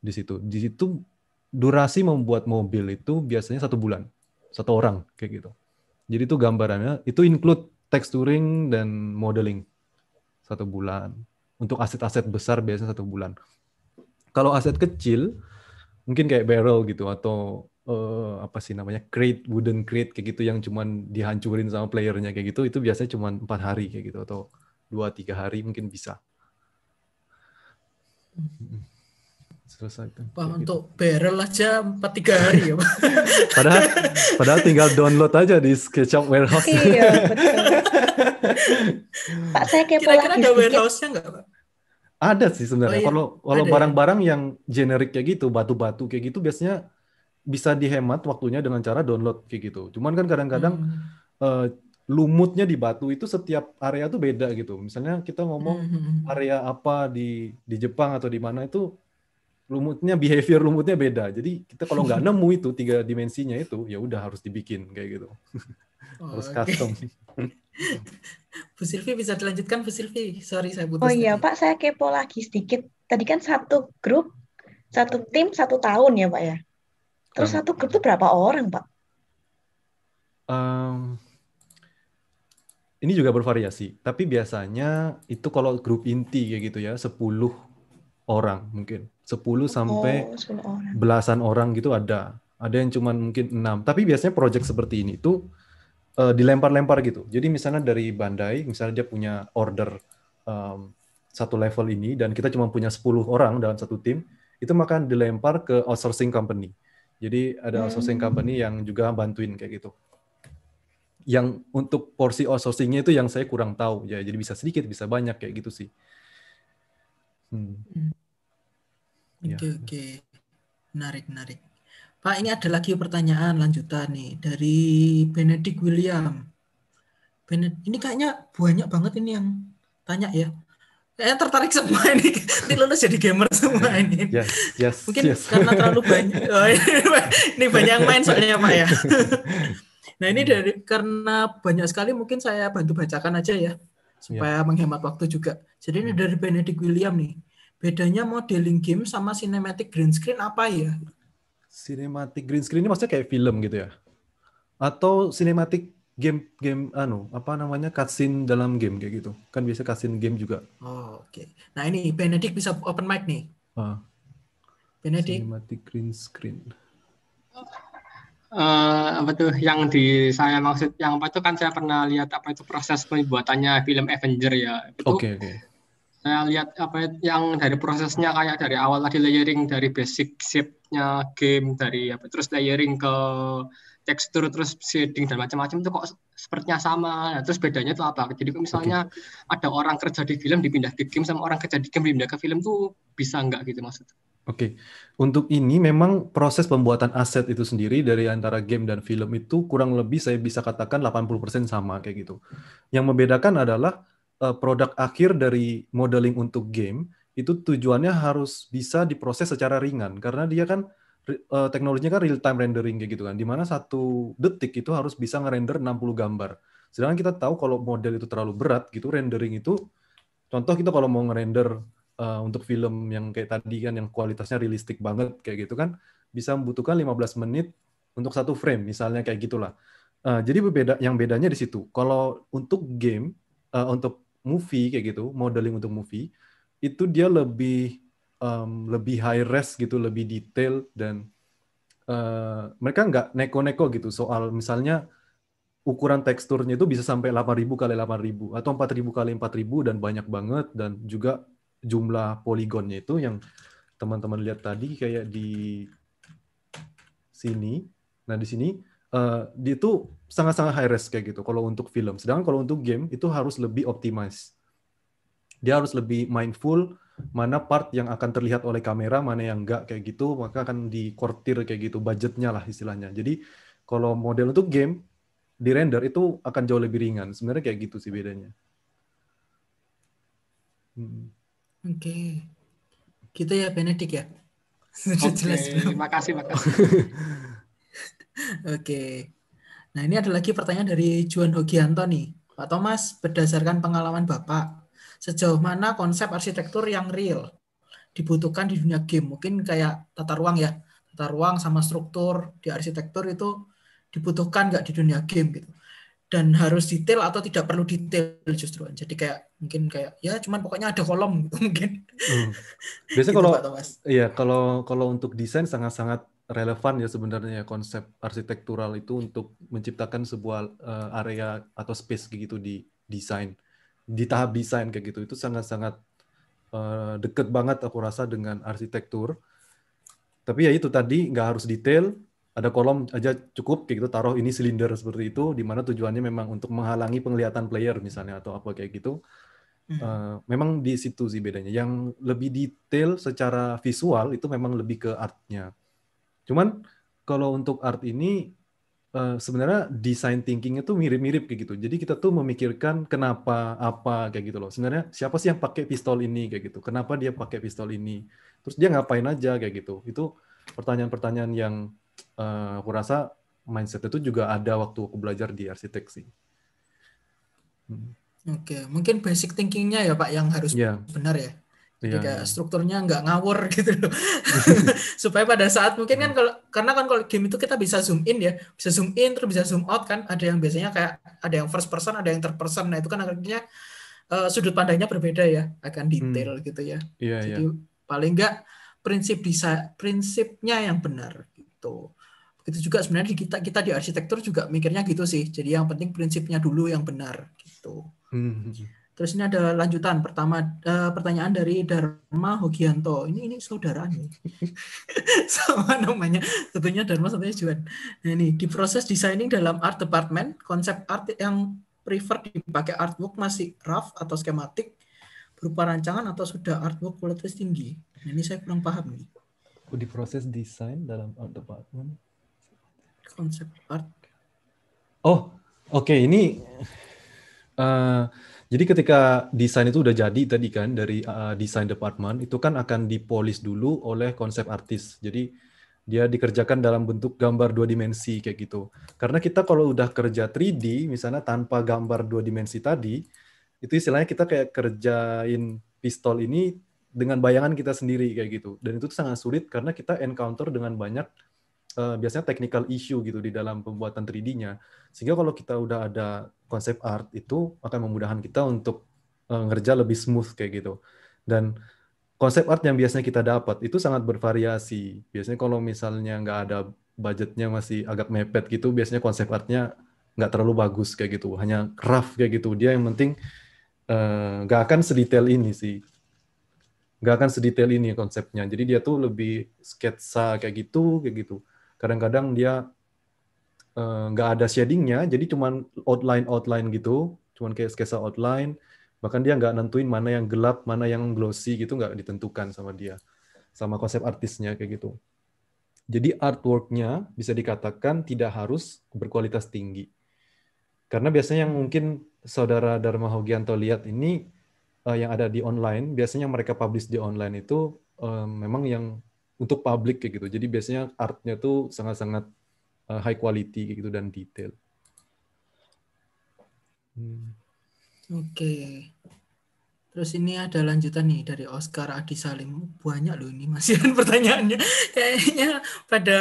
di situ. Di situ durasi membuat mobil itu biasanya satu bulan, satu orang kayak gitu. Jadi itu gambarannya itu include texturing dan modeling satu bulan. Untuk aset-aset besar biasanya satu bulan. Kalau aset kecil, mungkin kayak barrel gitu atau uh, apa sih namanya crate wooden crate kayak gitu yang cuman dihancurin sama playernya kayak gitu itu biasanya cuman empat hari kayak gitu atau dua tiga hari mungkin bisa. Hmm selesaikan. Wah, gitu. untuk barrel aja 4 3 hari ya, Pak. padahal padahal tinggal download aja di SketchUp warehouse. iya, betul. Pak, saya kepo Kira-kira ada warehouse-nya enggak, Pak? Ada sih sebenarnya. Oh, iya. Kalau kalau ya? barang-barang yang generik kayak gitu, batu-batu kayak gitu biasanya bisa dihemat waktunya dengan cara download kayak gitu. Cuman kan kadang-kadang hmm. eh, lumutnya di batu itu setiap area tuh beda gitu. Misalnya kita ngomong hmm, hmm, area apa di di Jepang atau di mana itu lumutnya behavior lumutnya beda. Jadi kita kalau nggak nemu itu tiga dimensinya itu ya udah harus dibikin kayak gitu. Oh, harus okay. custom. Bu Silvi bisa dilanjutkan Bu Silvi. Sorry saya butuh. Oh iya Pak, saya kepo lagi sedikit. Tadi kan satu grup, satu tim satu tahun ya Pak ya. Terus um, satu grup itu berapa orang Pak? Um, ini juga bervariasi, tapi biasanya itu kalau grup inti kayak gitu ya, sepuluh orang mungkin 10 sampai oh, belasan orang gitu ada. Ada yang cuman mungkin 6. Tapi biasanya project seperti ini itu uh, eh, dilempar-lempar gitu. Jadi misalnya dari Bandai, misalnya dia punya order um, satu level ini dan kita cuma punya 10 orang dalam satu tim, itu maka dilempar ke outsourcing company. Jadi ada outsourcing hmm. company yang juga bantuin kayak gitu. Yang untuk porsi outsourcingnya itu yang saya kurang tahu ya. Jadi bisa sedikit, bisa banyak kayak gitu sih. Hmm. hmm. Iya. Oke, okay, ya. oke. Okay. Menarik, menarik. Pak, ini ada lagi pertanyaan lanjutan nih dari Benedict William. Benedict, ini kayaknya banyak banget ini yang tanya ya. Kayaknya tertarik semua ini. Ini lulus jadi gamer semua iya, ini. Yes, yes, Mungkin yes. karena terlalu banyak. Oh, iya. ini banyak yang main soalnya Pak ya. Nah ini dari karena banyak sekali mungkin saya bantu bacakan aja ya supaya yeah. menghemat waktu juga. Jadi ini hmm. dari Benedict William nih bedanya modeling game sama cinematic green screen apa ya? Cinematic green screen ini maksudnya kayak film gitu ya? Atau cinematic game game anu apa namanya cutscene dalam game kayak gitu? Kan biasa cutscene game juga. Oh, oke. Okay. Nah, ini Benedict bisa open mic nih. Ah. Benedict. Cinematic green screen. Uh, apa tuh yang di saya maksud yang apa tuh kan saya pernah lihat apa itu proses pembuatannya film Avenger ya. Oke, oke. Okay, okay saya lihat apa ya, yang dari prosesnya kayak dari awal tadi layering dari basic shape-nya game dari apa terus layering ke tekstur terus shading dan macam-macam itu kok sepertinya sama. Nah, terus bedanya itu apa? Jadi kalau misalnya okay. ada orang kerja di film dipindah ke game sama orang kerja di game dipindah ke film tuh bisa nggak gitu maksudnya? Oke. Okay. Untuk ini memang proses pembuatan aset itu sendiri dari antara game dan film itu kurang lebih saya bisa katakan 80% sama kayak gitu. Yang membedakan adalah uh, produk akhir dari modeling untuk game itu tujuannya harus bisa diproses secara ringan karena dia kan uh, teknologinya kan real time rendering kayak gitu kan dimana satu detik itu harus bisa ngerender 60 gambar sedangkan kita tahu kalau model itu terlalu berat gitu rendering itu contoh kita kalau mau ngerender uh, untuk film yang kayak tadi kan yang kualitasnya realistik banget kayak gitu kan bisa membutuhkan 15 menit untuk satu frame misalnya kayak gitulah uh, jadi beda yang bedanya di situ kalau untuk game uh, untuk movie kayak gitu, modeling untuk movie itu dia lebih um, lebih high res gitu, lebih detail dan uh, mereka nggak neko-neko gitu soal misalnya ukuran teksturnya itu bisa sampai 8000 kali 8000 atau 4000 kali 4000 dan banyak banget dan juga jumlah poligonnya itu yang teman-teman lihat tadi kayak di sini. Nah, di sini Eh, uh, itu sangat-sangat high risk kayak gitu kalau untuk film. Sedangkan kalau untuk game itu harus lebih optimize. Dia harus lebih mindful mana part yang akan terlihat oleh kamera, mana yang enggak kayak gitu, maka akan dikortir kayak gitu budgetnya lah istilahnya. Jadi kalau model untuk game di render itu akan jauh lebih ringan. Sebenarnya kayak gitu sih bedanya. Hmm. Oke. Okay. Gitu ya penetik ya. Sudah okay. jelas belum? makasih. Oke. Nah, ini ada lagi pertanyaan dari Juan Hogianto nih. Pak Thomas, berdasarkan pengalaman Bapak, sejauh mana konsep arsitektur yang real dibutuhkan di dunia game? Mungkin kayak tata ruang ya. Tata ruang sama struktur di arsitektur itu dibutuhkan nggak di dunia game gitu dan harus detail atau tidak perlu detail justru jadi kayak mungkin kayak ya cuman pokoknya ada kolom gitu mungkin hmm. biasanya gitu, kalau iya kalau kalau untuk desain sangat sangat relevan ya sebenarnya ya konsep arsitektural itu untuk menciptakan sebuah eh, area atau space gitu di desain di tahap desain kayak gitu itu sangat-sangat uh, deket banget aku rasa dengan arsitektur tapi ya itu tadi nggak harus detail ada kolom aja cukup kayak gitu taruh ini silinder seperti itu di mana tujuannya memang untuk menghalangi penglihatan player misalnya atau apa kayak gitu uh, memang di situ sih bedanya yang lebih detail secara visual itu memang lebih ke artnya Cuman kalau untuk art ini uh, sebenarnya design thinking itu mirip-mirip kayak gitu. Jadi kita tuh memikirkan kenapa apa kayak gitu loh. Sebenarnya siapa sih yang pakai pistol ini kayak gitu? Kenapa dia pakai pistol ini? Terus dia ngapain aja kayak gitu? Itu pertanyaan-pertanyaan yang uh, aku rasa mindset itu juga ada waktu aku belajar di arsitek sih. Hmm. Oke, mungkin basic thinkingnya ya Pak yang harus yeah. benar ya jadi kayak strukturnya nggak ngawur gitu loh. Supaya pada saat mungkin kan hmm. kalau karena kan kalau game itu kita bisa zoom in ya, bisa zoom in terus bisa zoom out kan. Ada yang biasanya kayak ada yang first person, ada yang third person. Nah, itu kan akhirnya uh, sudut pandangnya berbeda ya, akan hmm. detail hmm. gitu ya. Yeah, Jadi yeah. paling nggak prinsip bisa prinsipnya yang benar gitu. Begitu juga sebenarnya di kita kita di arsitektur juga mikirnya gitu sih. Jadi yang penting prinsipnya dulu yang benar gitu. Hmm, hmm Terus ini ada lanjutan pertama uh, pertanyaan dari Dharma Hogianto. Ini ini saudara nih. Sama namanya. tentunya Dharma, satunya Juan. Nah, ini di proses designing dalam art department, konsep art yang prefer dipakai artwork masih rough atau skematik berupa rancangan atau sudah artwork kualitas tinggi. Nah, ini saya kurang paham nih. Di proses desain dalam art department. Konsep art. Oh, oke okay. ini uh, jadi ketika desain itu udah jadi tadi kan dari uh, desain department itu kan akan dipolis dulu oleh konsep artis. Jadi dia dikerjakan dalam bentuk gambar dua dimensi kayak gitu. Karena kita kalau udah kerja 3D misalnya tanpa gambar dua dimensi tadi, itu istilahnya kita kayak kerjain pistol ini dengan bayangan kita sendiri kayak gitu. Dan itu sangat sulit karena kita encounter dengan banyak Eh, biasanya technical issue gitu di dalam pembuatan 3D-nya. Sehingga kalau kita udah ada konsep art itu akan memudahkan kita untuk uh, ngerja lebih smooth kayak gitu. Dan konsep art yang biasanya kita dapat itu sangat bervariasi. Biasanya kalau misalnya nggak ada budgetnya masih agak mepet gitu, biasanya konsep artnya nggak terlalu bagus kayak gitu, hanya rough kayak gitu. Dia yang penting uh, nggak akan sedetail ini sih nggak akan sedetail ini konsepnya. Jadi dia tuh lebih sketsa kayak gitu, kayak gitu kadang-kadang dia eh, nggak uh, ada shadingnya, jadi cuman outline-outline gitu, cuman kayak sketsa outline, bahkan dia nggak nentuin mana yang gelap, mana yang glossy gitu, nggak ditentukan sama dia, sama konsep artisnya kayak gitu. Jadi artworknya bisa dikatakan tidak harus berkualitas tinggi. Karena biasanya yang mungkin saudara Dharma Hogianto lihat ini eh, yang ada di online, biasanya mereka publish di online itu eh, memang yang untuk publik kayak gitu. Jadi biasanya artnya tuh sangat-sangat eh, high quality kayak gitu dan detail. Hmm. Oke. Okay. Terus ini ada lanjutan nih dari Oscar Adi Salim. Banyak loh ini masih pertanyaannya. Kayaknya pada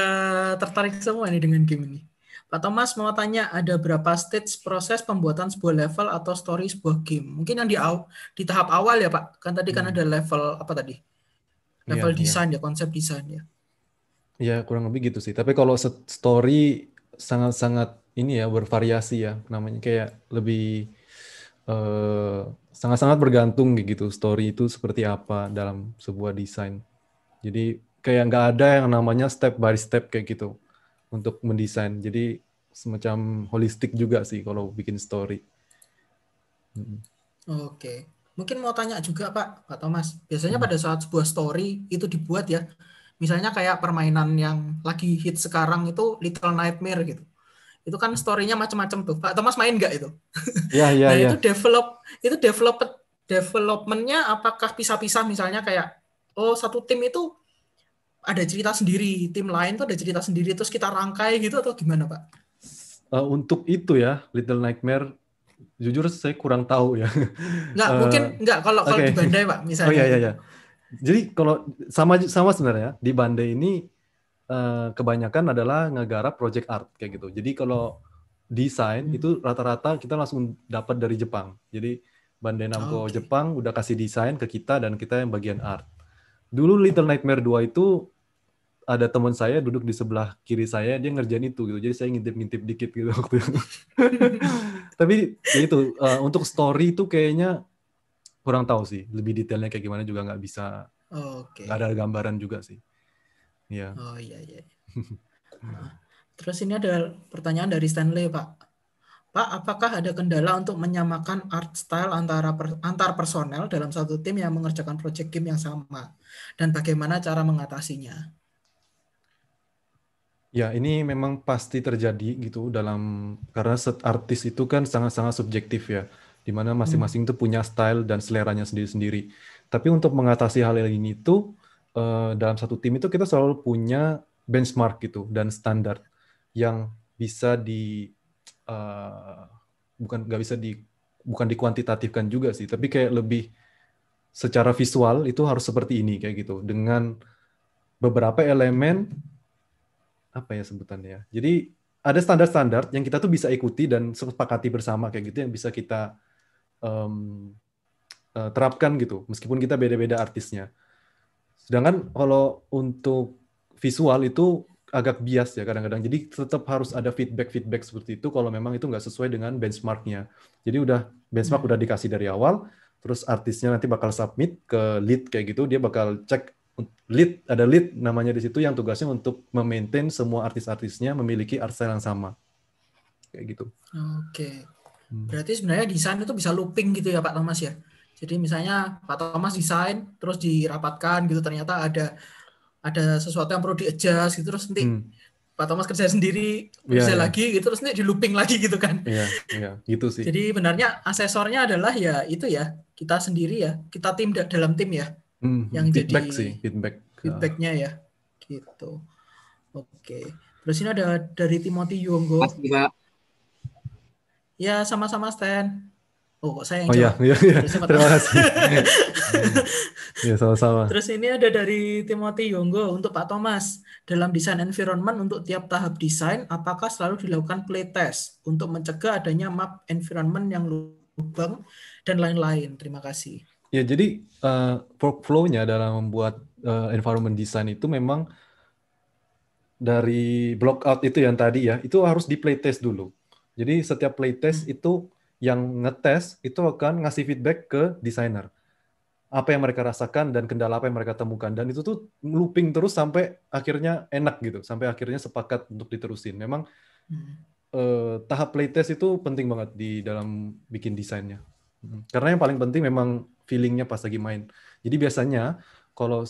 tertarik semua nih dengan game ini. Pak Thomas mau tanya ada berapa stage proses pembuatan sebuah level atau story sebuah game? Mungkin yang di di tahap awal ya Pak. Kan tadi kan hmm. kan ada level apa tadi? level yeah, iya. desain yeah. ya konsep desain ya Iya kurang lebih gitu sih tapi kalau story sangat-sangat ini ya bervariasi ya namanya kayak lebih uh, sangat-sangat bergantung gitu story itu seperti apa dalam sebuah desain jadi kayak nggak ada yang namanya step by step kayak gitu untuk mendesain jadi semacam holistik juga sih kalau bikin story oke Mungkin mau tanya juga Pak, Pak Thomas. Biasanya hmm. pada saat sebuah story itu dibuat ya, misalnya kayak permainan yang lagi hit sekarang itu Little Nightmare gitu. Itu kan storynya macam-macam tuh. Pak Thomas main nggak itu? Ya iya, Nah, ya. itu develop itu develop developmentnya apakah pisah-pisah misalnya kayak oh satu tim itu ada cerita sendiri, tim lain tuh ada cerita sendiri terus kita rangkai gitu atau gimana, Pak? Uh, untuk itu ya, Little Nightmare jujur saya kurang tahu ya. Nggak, uh, mungkin enggak kalau okay. kalau di Bandai pak oh, misalnya. Oh iya iya. iya. Jadi kalau sama sama sebenarnya di Bandai ini uh, kebanyakan adalah ngegarap project art kayak gitu. Jadi kalau desain hmm. itu rata-rata kita langsung dapat dari Jepang. Jadi Bandai Namco oh, okay. Jepang udah kasih desain ke kita dan kita yang bagian art. Dulu Little Nightmare 2 itu ada teman saya duduk di sebelah kiri saya dia ngerjain itu gitu jadi saya ngintip-ngintip dikit gitu waktu itu tapi ya itu uh, untuk story itu kayaknya kurang tahu sih lebih detailnya kayak gimana juga nggak bisa oh, okay. Gak ada gambaran juga sih ya yeah. oh iya iya nah, terus ini ada pertanyaan dari Stanley pak pak apakah ada kendala untuk menyamakan art style antara per, antar personel dalam satu tim yang mengerjakan project game yang sama dan bagaimana cara mengatasinya Ya, ini memang pasti terjadi gitu dalam karena set artis itu kan sangat-sangat subjektif ya, dimana hmm. masing-masing itu punya style dan seleranya sendiri-sendiri. Tapi untuk mengatasi hal ini itu eh, dalam satu tim itu kita selalu punya benchmark gitu dan standar yang bisa di uh, bukan nggak bisa di bukan dikuantitatifkan juga sih, tapi kayak lebih secara visual itu harus seperti ini kayak gitu dengan beberapa elemen apa ya sebutannya? Ya? Jadi ada standar-standar yang kita tuh bisa ikuti dan sepakati bersama kayak gitu yang bisa kita um, uh, terapkan gitu meskipun kita beda-beda artisnya. Sedangkan kalau untuk visual itu agak bias ya kadang-kadang. Jadi tetap harus ada feedback-feedback seperti itu kalau memang itu nggak sesuai dengan benchmarknya. Jadi udah benchmark hmm. udah dikasih dari awal, terus artisnya nanti bakal submit ke lead kayak gitu, dia bakal cek lead ada lead namanya di situ yang tugasnya untuk memaintain semua artis-artisnya memiliki art style yang sama kayak gitu. Oke. Hmm. Berarti sebenarnya desain itu bisa looping gitu ya Pak Thomas ya. Jadi misalnya Pak Thomas desain terus dirapatkan gitu ternyata ada ada sesuatu yang perlu di-adjust gitu terus nanti hmm. Pak Thomas kerja sendiri, yeah, yeah. lagi gitu terus nanti di looping lagi gitu kan. Iya, yeah, yeah, gitu sih. Jadi benarnya asesornya adalah ya itu ya, kita sendiri ya, kita tim dalam tim ya. Hmm, yang feedback jadi sih, feedback. Feedbacknya ya, gitu. Oke. Terus ini ada dari Timothy Yonggo. Ya, sama-sama Stan. Oh, kok saya yang Oh iya, iya, iya. Terima kasih. ya sama-sama. Terus ini ada dari Timothy Yonggo untuk Pak Thomas. Dalam desain environment untuk tiap tahap desain, apakah selalu dilakukan playtest untuk mencegah adanya map environment yang lubang dan lain-lain? Terima kasih. Ya, jadi uh, workflow-nya dalam membuat uh, environment design itu memang dari block out itu yang tadi ya, itu harus di play test dulu. Jadi setiap playtest hmm. itu yang ngetes itu akan ngasih feedback ke desainer. Apa yang mereka rasakan dan kendala apa yang mereka temukan dan itu tuh looping terus sampai akhirnya enak gitu, sampai akhirnya sepakat untuk diterusin. Memang hmm. eh, tahap playtest itu penting banget di dalam bikin desainnya. Hmm. Karena yang paling penting memang feelingnya pas lagi main. Jadi biasanya kalau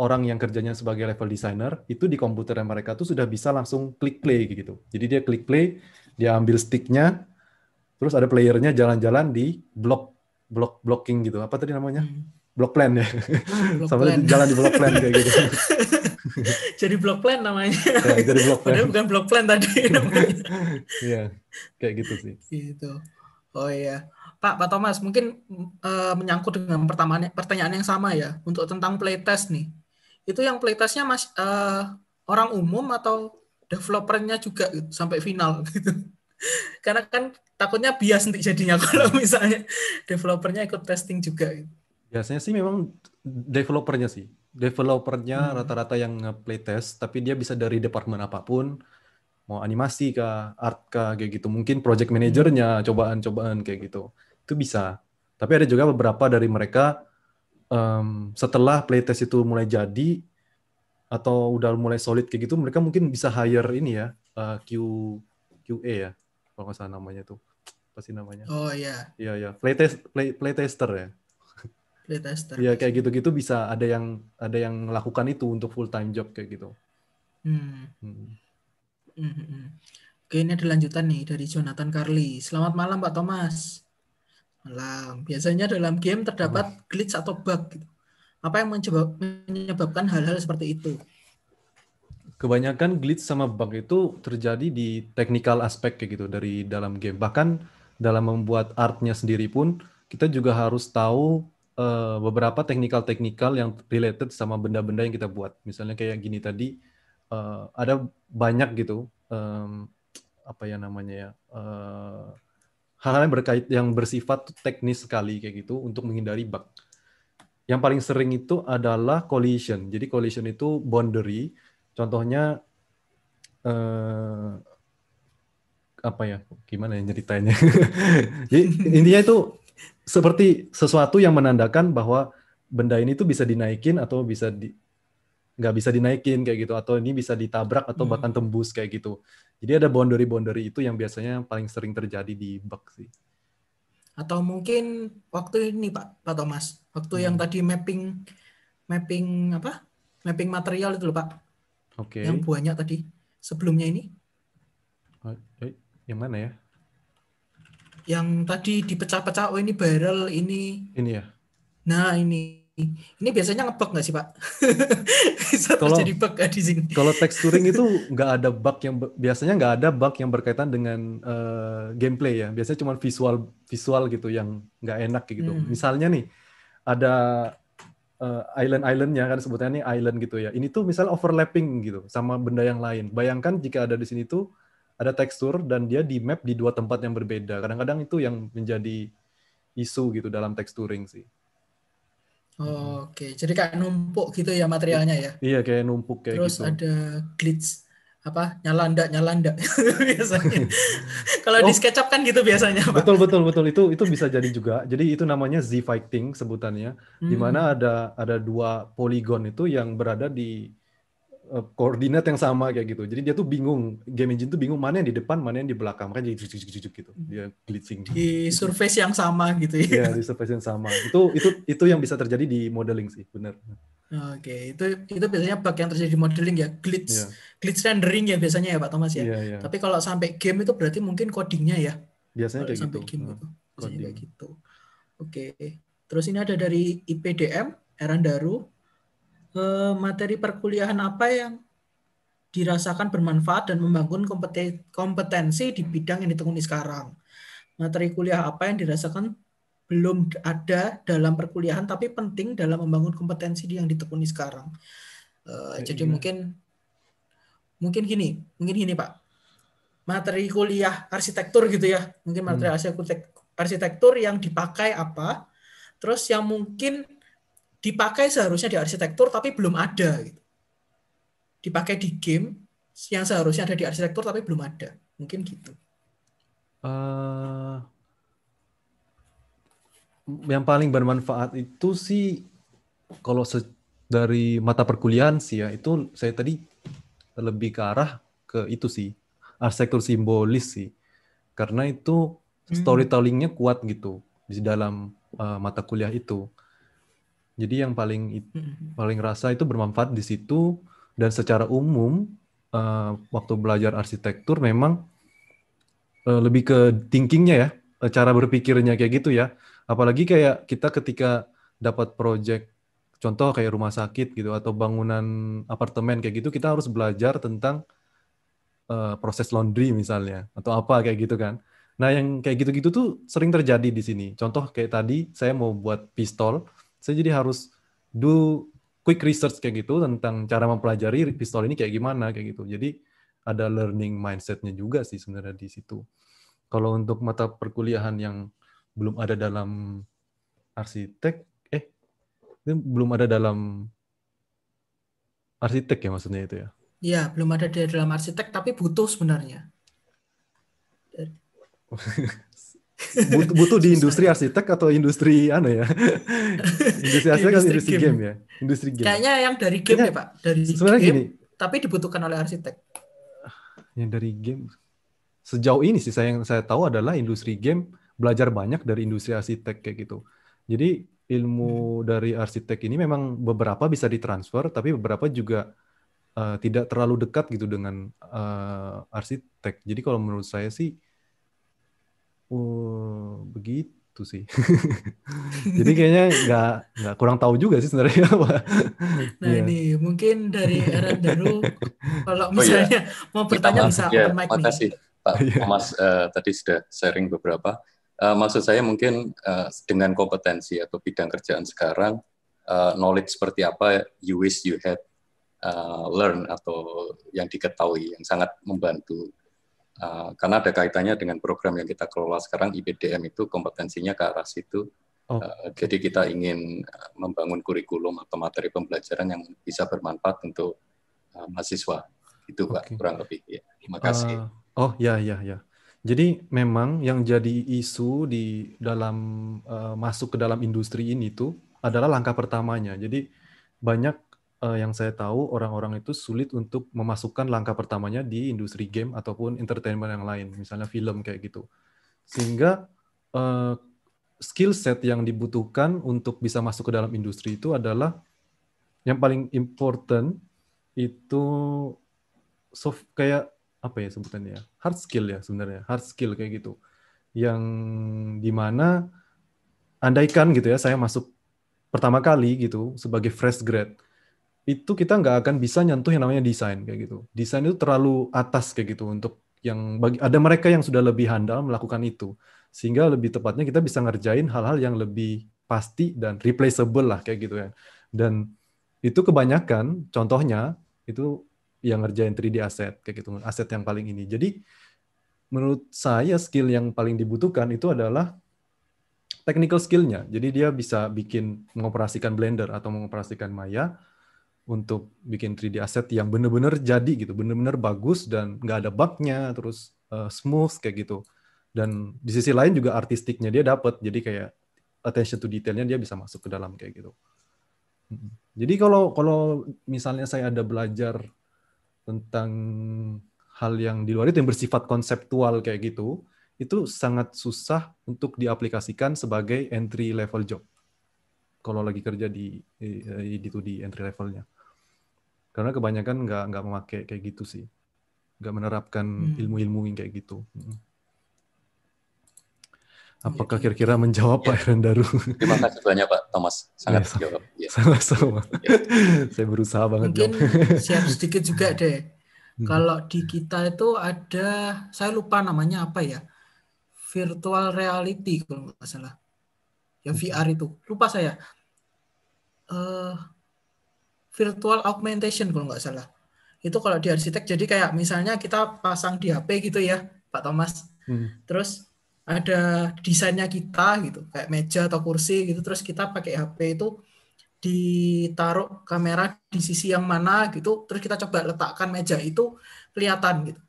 orang yang kerjanya sebagai level designer itu di komputer mereka tuh sudah bisa langsung klik play gitu. Jadi dia klik play, dia ambil sticknya, terus ada playernya jalan-jalan di block block blocking gitu. Apa tadi namanya? Hmm. Block plan ya. Block Sama plan. jalan di block plan kayak gitu. jadi block plan namanya. Ya, jadi block plan. Padahal bukan block plan tadi namanya. Iya. kayak gitu sih. Gitu. Oh iya. Pak, Pak Thomas, mungkin uh, menyangkut dengan pertanyaan, pertanyaan yang sama ya untuk tentang playtest nih. Itu yang playtestnya mas uh, orang umum atau developernya juga gitu, sampai final gitu. Karena kan takutnya bias nanti jadinya kalau misalnya developernya ikut testing juga. Gitu. Biasanya sih memang developernya sih. Developernya hmm. rata-rata yang playtest, tapi dia bisa dari departemen apapun, mau animasi kah, art kah, kayak gitu. Mungkin project manajernya hmm. cobaan-cobaan kayak gitu itu bisa. Tapi ada juga beberapa dari mereka um, setelah playtest itu mulai jadi atau udah mulai solid kayak gitu, mereka mungkin bisa hire ini ya uh, Q QA ya kalau nggak salah namanya tuh pasti namanya. Oh iya. Iya iya playtest play playtester ya. Playtester. Iya kayak gitu-gitu bisa ada yang ada yang melakukan itu untuk full time job kayak gitu. Hmm. Hmm. hmm. hmm. Hmm. Oke, ini ada lanjutan nih dari Jonathan Carly. Selamat malam Pak Thomas malam. Biasanya dalam game terdapat glitch atau bug. Gitu. Apa yang menyebabkan hal-hal seperti itu? Kebanyakan glitch sama bug itu terjadi di technical aspek kayak gitu dari dalam game. Bahkan dalam membuat artnya sendiri pun kita juga harus tahu uh, beberapa teknikal-teknikal yang related sama benda-benda yang kita buat. Misalnya kayak gini tadi uh, ada banyak gitu um, apa ya namanya ya. Uh, hal-hal yang berkait yang bersifat teknis sekali kayak gitu untuk menghindari bug. Yang paling sering itu adalah collision. Jadi collision itu boundary. Contohnya eh, apa ya? Gimana ya ceritanya? Jadi intinya itu seperti sesuatu yang menandakan bahwa benda ini tuh bisa dinaikin atau bisa di, nggak bisa dinaikin kayak gitu atau ini bisa ditabrak atau bahkan hmm. tembus kayak gitu. Jadi ada boundary-boundary itu yang biasanya paling sering terjadi di bug sih. Atau mungkin waktu ini Pak Pak Thomas, waktu hmm. yang tadi mapping mapping apa? Mapping material itu loh Pak. Okay. Yang banyak tadi sebelumnya ini. Oh, eh, yang mana ya? Yang tadi dipecah-pecah oh ini barrel ini. Ini ya. Nah, ini ini biasanya ngebug nggak sih Pak? kalau, jadi bug di sini? Kalau texturing itu nggak ada bug yang biasanya nggak ada bug yang berkaitan dengan uh, gameplay ya. Biasanya cuma visual visual gitu yang nggak enak gitu. Hmm. Misalnya nih ada uh, eh, island-islandnya kan sebutannya island gitu ya. Ini tuh misalnya overlapping gitu sama benda yang lain. Bayangkan jika ada di sini tuh ada tekstur dan dia di map di dua tempat yang berbeda. Kadang-kadang itu yang menjadi isu gitu dalam texturing sih. Oh, oke, jadi kayak numpuk gitu ya materialnya ya. Iya, kayak numpuk kayak Terus gitu. Terus ada glitch apa nyala ndak nyala ndak biasanya kalau oh. di SketchUp kan gitu biasanya Pak. betul betul betul itu itu bisa jadi juga jadi itu namanya Z fighting sebutannya hmm. mana ada ada dua poligon itu yang berada di Eh, koordinat yang sama kayak gitu. Jadi dia tuh bingung, game engine tuh bingung mana yang di depan, mana yang di belakang. kan jadi jujuk gitu. Hmm. Dia glitching. Di surface yang sama gitu ya. Iya, di surface yang sama. Itu itu itu yang bisa terjadi di modeling sih, benar. Oke, okay. itu itu biasanya bug yang terjadi di modeling ya, glitch yeah. glitch rendering ya biasanya ya Pak Thomas ya. Yeah, yeah. Tapi kalau sampai game itu berarti mungkin codingnya ya. Biasanya kalau kayak sampai gitu. Game itu. Biasanya kayak gitu. Oke. Okay. Terus ini ada dari IPDM Eran Daru Eh, materi perkuliahan apa yang dirasakan bermanfaat dan membangun kompetensi di bidang yang ditekuni sekarang. Materi kuliah apa yang dirasakan belum ada dalam perkuliahan tapi penting dalam membangun kompetensi yang ditekuni sekarang. Uh, ya, jadi iya. mungkin mungkin gini, mungkin gini Pak. Materi kuliah arsitektur gitu ya. Mungkin materi hmm. arsitektur yang dipakai apa? Terus yang mungkin dipakai seharusnya di arsitektur tapi belum ada gitu. Dipakai di game yang seharusnya ada di arsitektur tapi belum ada. Mungkin gitu. Uh, yang paling bermanfaat itu sih kalau dari mata perkuliahan sih ya itu saya tadi lebih ke arah ke itu sih arsitektur simbolis sih karena itu hmm. storytellingnya kuat gitu di dalam uh, mata kuliah itu jadi yang paling hmm. paling rasa itu bermanfaat di situ dan secara umum uh, waktu belajar arsitektur memang uh, lebih ke thinkingnya ya, eh, cara berpikirnya kayak gitu ya. Apalagi kayak kita ketika dapat proyek contoh kayak rumah sakit gitu atau bangunan apartemen kayak gitu kita harus belajar tentang uh, proses laundry misalnya atau apa kayak gitu kan. Nah, yang kayak gitu-gitu tuh sering terjadi di sini. Contoh kayak tadi saya mau buat pistol, saya jadi harus do quick research kayak gitu tentang cara mempelajari pistol ini kayak gimana kayak gitu. Jadi ada learning mindsetnya juga sih sebenarnya di situ. Kalau untuk mata perkuliahan yang belum ada dalam arsitek, eh belum ada dalam arsitek ya maksudnya itu ya? Iya, belum ada di dalam arsitek tapi butuh sebenarnya. But, butuh di industri arsitek atau industri apa anu ya industri arsitek atau industri game. game ya industri game kayaknya yang dari game kayaknya, ya pak dari sebenarnya game, gini tapi dibutuhkan oleh arsitek yang dari game sejauh ini sih saya yang saya tahu adalah industri game belajar banyak dari industri arsitek kayak gitu jadi ilmu hmm. dari arsitek ini memang beberapa bisa ditransfer tapi beberapa juga uh, tidak terlalu dekat gitu dengan uh, arsitek jadi kalau menurut saya sih Oh, begitu sih. Jadi kayaknya nggak nggak kurang tahu juga sih sebenarnya apa. Nah iya. ini mungkin dari Aran Daru, kalau oh, iya. misalnya oh, mau bertanya Pertama, bisa yeah, ya, mic nih. Makasih Pak iya. Mas uh, tadi sudah sharing beberapa. Uh, maksud saya mungkin uh, dengan kompetensi atau bidang kerjaan sekarang, uh, knowledge seperti apa you wish you had uh, learn atau yang diketahui yang sangat membantu Eh, karena ada kaitannya dengan program yang kita kelola sekarang IPDM itu kompetensinya ke arah situ. Oh. Eh, jadi kita ingin eh, membangun kurikulum atau materi pembelajaran yang bisa bermanfaat untuk mahasiswa. Itu Pak okay. kurang lebih. Ya, terima kasih. Uh, oh ya ya ya. Jadi memang yang jadi isu di dalam uh, masuk ke dalam industri ini itu adalah langkah pertamanya. Jadi banyak uh, yang saya tahu orang-orang itu sulit untuk memasukkan langkah pertamanya di industri game ataupun entertainment yang lain, misalnya film kayak gitu. Sehingga uh, skill set yang dibutuhkan untuk bisa masuk ke dalam industri itu adalah yang paling important itu soft kayak apa ya sebutannya ya hard skill ya sebenarnya hard skill kayak gitu yang dimana andaikan gitu ya saya masuk pertama kali gitu sebagai fresh grad itu kita nggak akan bisa nyentuh yang namanya desain kayak gitu. Desain itu terlalu atas kayak gitu untuk yang bagi ada mereka yang sudah lebih handal melakukan itu. Sehingga lebih tepatnya kita bisa ngerjain hal-hal yang lebih pasti dan replaceable lah kayak gitu ya. Dan itu kebanyakan contohnya itu yang ngerjain 3D aset kayak gitu, aset yang paling ini. Jadi menurut saya skill yang paling dibutuhkan itu adalah technical skillnya. Jadi dia bisa bikin mengoperasikan Blender atau mengoperasikan Maya untuk bikin 3D aset yang bener-bener jadi gitu, bener-bener bagus dan nggak ada bugnya, terus uh, smooth kayak gitu. Dan di sisi lain juga artistiknya dia dapat, jadi kayak attention to detailnya dia bisa masuk ke dalam kayak gitu. Jadi kalau kalau misalnya saya ada belajar tentang hal yang di luar itu yang bersifat konseptual kayak gitu, itu sangat susah untuk diaplikasikan sebagai entry level job. Kalau lagi kerja di eh, di, di, entry levelnya karena kebanyakan nggak nggak memakai kayak gitu sih nggak menerapkan hmm. ilmu-ilmu yang kayak gitu hmm. iya, apakah iya. kira-kira menjawab ya. Pak iya. Daru terima kasih banyak Pak Thomas sangat ya, jawab ya. sangat sama ya. saya berusaha banget mungkin jawab. siap sedikit juga hmm. deh kalau di kita itu ada saya lupa namanya apa ya virtual reality kalau nggak salah ya VR itu lupa saya uh, virtual augmentation kalau nggak salah. Itu kalau di arsitek jadi kayak misalnya kita pasang di HP gitu ya, Pak Thomas. Hmm. Terus ada desainnya kita gitu, kayak meja atau kursi gitu. Terus kita pakai HP itu ditaruh kamera di sisi yang mana gitu. Terus kita coba letakkan meja itu kelihatan gitu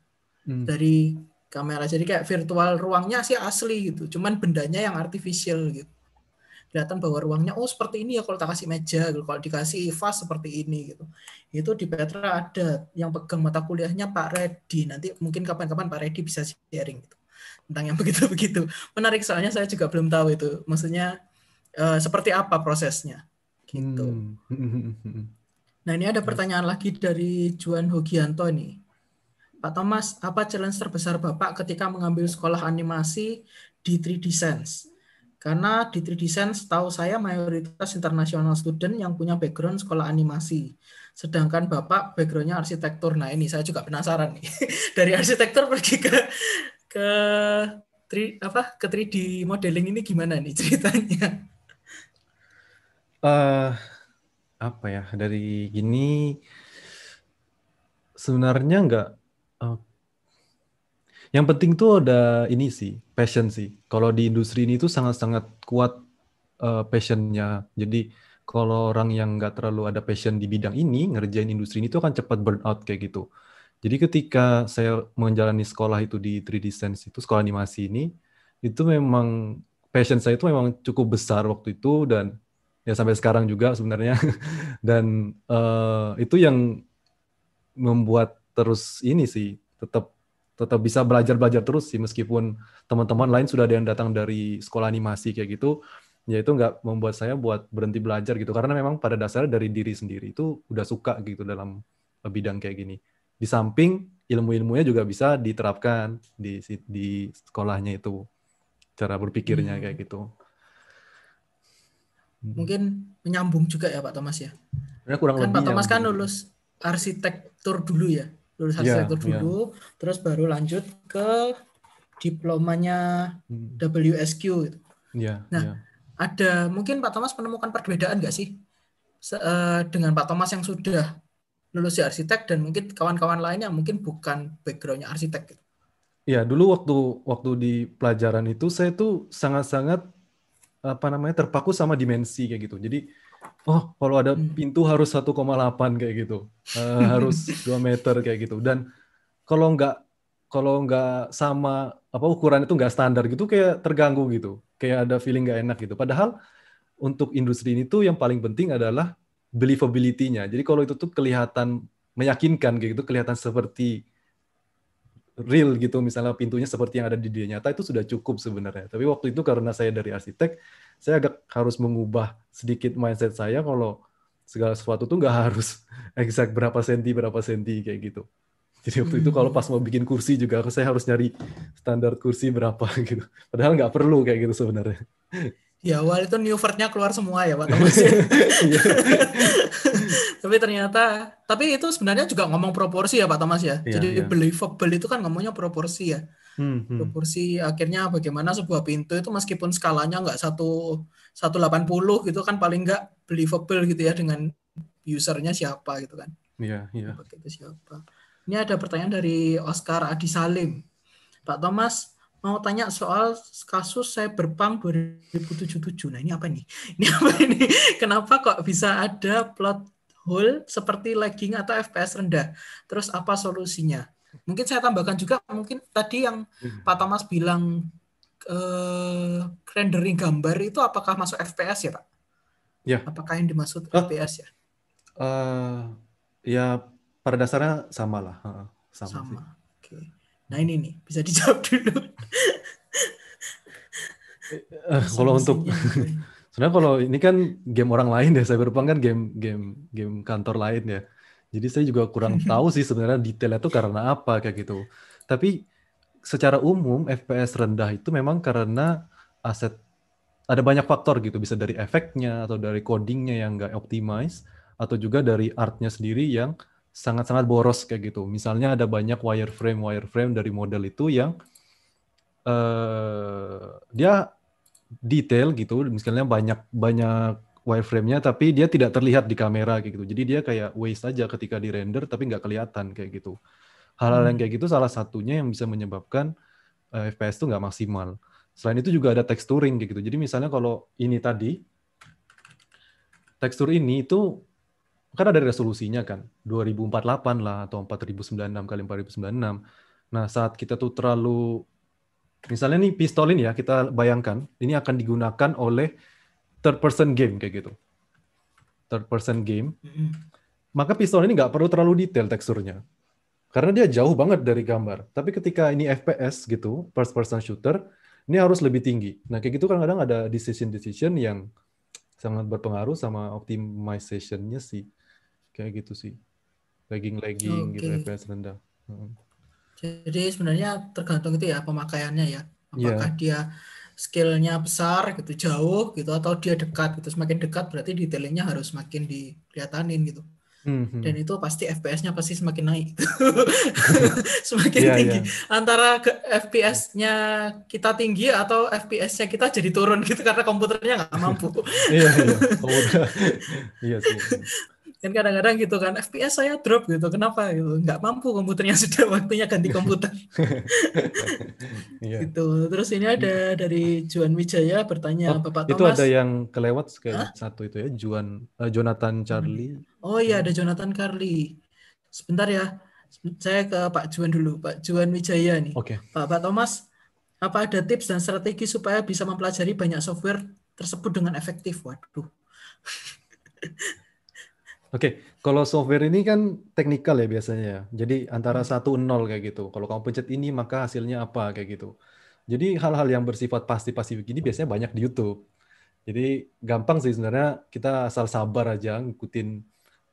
hmm. dari kamera. Jadi kayak virtual ruangnya sih asli gitu, cuman bendanya yang artificial gitu kelihatan bahwa ruangnya oh seperti ini ya kalau tak kasih meja gitu. kalau dikasih vas seperti ini gitu itu di Petra ada yang pegang mata kuliahnya Pak Redi nanti mungkin kapan-kapan Pak Redi bisa sharing gitu tentang yang begitu-begitu menarik soalnya saya juga belum tahu itu maksudnya uh, seperti apa prosesnya gitu hmm. nah ini ada pertanyaan lagi dari Juan Hogianto nih Pak Thomas, apa challenge terbesar Bapak ketika mengambil sekolah animasi di 3D Sense? Karena di 3D Sense tahu saya mayoritas internasional student yang punya background sekolah animasi. Sedangkan Bapak backgroundnya arsitektur. Nah ini saya juga penasaran nih. Dari arsitektur pergi ke ke tri, apa ke 3D modeling ini gimana nih ceritanya? Uh, apa ya dari gini sebenarnya nggak uh, yang penting tuh ada ini sih passion sih. Kalau di industri ini tuh sangat-sangat kuat uh, passionnya. Jadi kalau orang yang nggak terlalu ada passion di bidang ini, ngerjain industri ini tuh akan cepat burn out kayak gitu. Jadi ketika saya menjalani sekolah itu di 3D Sense itu, sekolah animasi ini, itu memang passion saya itu memang cukup besar waktu itu dan ya sampai sekarang juga sebenarnya dan uh, itu yang membuat terus ini sih tetap tetap bisa belajar-belajar terus sih meskipun teman-teman lain sudah ada yang datang dari sekolah animasi kayak gitu ya itu nggak membuat saya buat berhenti belajar gitu karena memang pada dasarnya dari diri sendiri itu udah suka gitu dalam eh, bidang kayak gini di samping ilmu-ilmunya juga bisa diterapkan di di sekolahnya itu cara berpikirnya hmm. kayak gitu hmm. mungkin menyambung juga ya Pak Thomas ya karena kurang kan lebih Pak Thomas kan lulus arsitektur dulu ya lulus arsitektur iya, iya. yeah, dulu, terus baru lanjut ke diplomanya hmm. WSQ. Yeah, nah, yeah. ada mungkin Pak Thomas menemukan perbedaan nggak sih Se eh, dengan Pak Thomas yang sudah lulus di arsitek dan mungkin kawan-kawan lainnya mungkin bukan backgroundnya arsitek? Ya dulu waktu waktu di pelajaran itu saya tuh sangat-sangat apa namanya terpaku sama dimensi kayak gitu. Jadi oh kalau ada hmm. pintu harus 1,8 kayak gitu, uh, harus 2 meter kayak gitu. Dan kalau nggak kalau nggak sama apa ukuran itu nggak standar gitu kayak terganggu gitu, kayak ada feeling nggak enak gitu. Padahal untuk industri ini tuh yang paling penting adalah believability-nya. Jadi kalau itu tuh kelihatan meyakinkan kayak gitu, kelihatan seperti real gitu misalnya pintunya seperti yang ada di dunia nyata itu sudah cukup sebenarnya tapi waktu itu karena saya dari arsitek saya agak harus mengubah sedikit mindset saya kalau segala sesuatu tuh nggak harus exact berapa senti berapa senti kayak gitu jadi waktu itu kalau pas mau bikin kursi juga saya harus nyari standar kursi berapa gitu padahal nggak perlu kayak gitu sebenarnya Ya hmm. awal itu new nya keluar semua ya Pak Thomas. Iya. tapi ternyata, tapi itu sebenarnya juga ngomong proporsi ya Pak Thomas ya. ya Jadi ya. believable itu kan ngomongnya proporsi ya. Hmm, hmm. Proporsi akhirnya bagaimana sebuah pintu itu meskipun skalanya nggak satu 180 gitu kan paling nggak believable gitu ya dengan usernya siapa gitu kan. Iya, iya. siapa. Ini ada pertanyaan dari Oscar Adi Salim. Pak Thomas, mau tanya soal kasus saya berpang 2077. Nah ini apa nih? Ini apa ini? Kenapa kok bisa ada plot hole seperti lagging atau FPS rendah? Terus apa solusinya? Mungkin saya tambahkan juga mungkin tadi yang hmm. Pak Thomas bilang eh, rendering gambar itu apakah masuk FPS ya Pak? Ya. Apakah yang dimaksud uh, oh. FPS ya? Uh, ya pada dasarnya sama lah. Sama. sama. Sih Nah ini nih bisa dijawab dulu. Eh, eh, kalau untuk sebenarnya kalau ini kan game orang lain ya Cyberpunk kan game game game kantor lain ya. Jadi saya juga kurang tahu sih sebenarnya detailnya itu karena apa kayak gitu. Tapi secara umum FPS rendah itu memang karena aset ada banyak faktor gitu bisa dari efeknya atau dari codingnya yang nggak optimize atau juga dari artnya sendiri yang sangat-sangat boros kayak gitu. Misalnya ada banyak wireframe wireframe dari model itu yang uh, dia detail gitu, misalnya banyak banyak wireframe-nya tapi dia tidak terlihat di kamera kayak gitu. Jadi dia kayak waste aja ketika di render tapi nggak kelihatan kayak gitu. Hal-hal yang hmm. kayak gitu salah satunya yang bisa menyebabkan uh, FPS itu nggak maksimal. Selain itu juga ada texturing kayak gitu. Jadi misalnya kalau ini tadi tekstur ini itu kan ada resolusinya kan 2048 lah atau 4096 kali 4096 nah saat kita tuh terlalu misalnya nih pistol ini ya kita bayangkan ini akan digunakan oleh third person game kayak gitu third person game maka pistol ini nggak perlu terlalu detail teksturnya karena dia jauh banget dari gambar tapi ketika ini FPS gitu first person shooter ini harus lebih tinggi nah kayak gitu kan kadang ada decision decision yang sangat berpengaruh sama optimization-nya sih kayak gitu sih lagging-lagging okay. gitu FPS rendah. Hmm. Jadi sebenarnya tergantung itu ya pemakaiannya ya. Iya. Apakah yeah. dia skillnya besar gitu jauh gitu atau dia dekat gitu semakin dekat berarti detailnya harus semakin dikelihatanin gitu mhm. dan itu pasti FPS-nya pasti semakin naik semakin yeah, tinggi yeah. antara ke FPS-nya kita tinggi atau FPS-nya kita jadi turun gitu karena komputernya nggak mampu iya iya iya sih iya kan kadang-kadang gitu kan FPS saya drop gitu kenapa gitu nggak mampu komputernya sudah waktunya ganti komputer yeah. gitu terus ini ada dari Juan Wijaya bertanya oh, Bapak itu Thomas itu ada yang kelewat kayak huh? satu itu ya Juan uh, Jonathan Charlie oh iya ada Jonathan Carly sebentar ya saya ke Pak Juan dulu Pak Juan Wijaya nih okay. Pak Pak Thomas apa ada tips dan strategi supaya bisa mempelajari banyak software tersebut dengan efektif waduh Oke, kalau software ini kan teknikal ya biasanya ya. Jadi antara hmm. satu nol kayak gitu. Kalau kamu pencet ini maka hasilnya apa kayak gitu. Jadi hal-hal yang bersifat pasti-pasti begini biasanya banyak di YouTube. Jadi gampang sih sebenarnya kita asal sabar aja ngikutin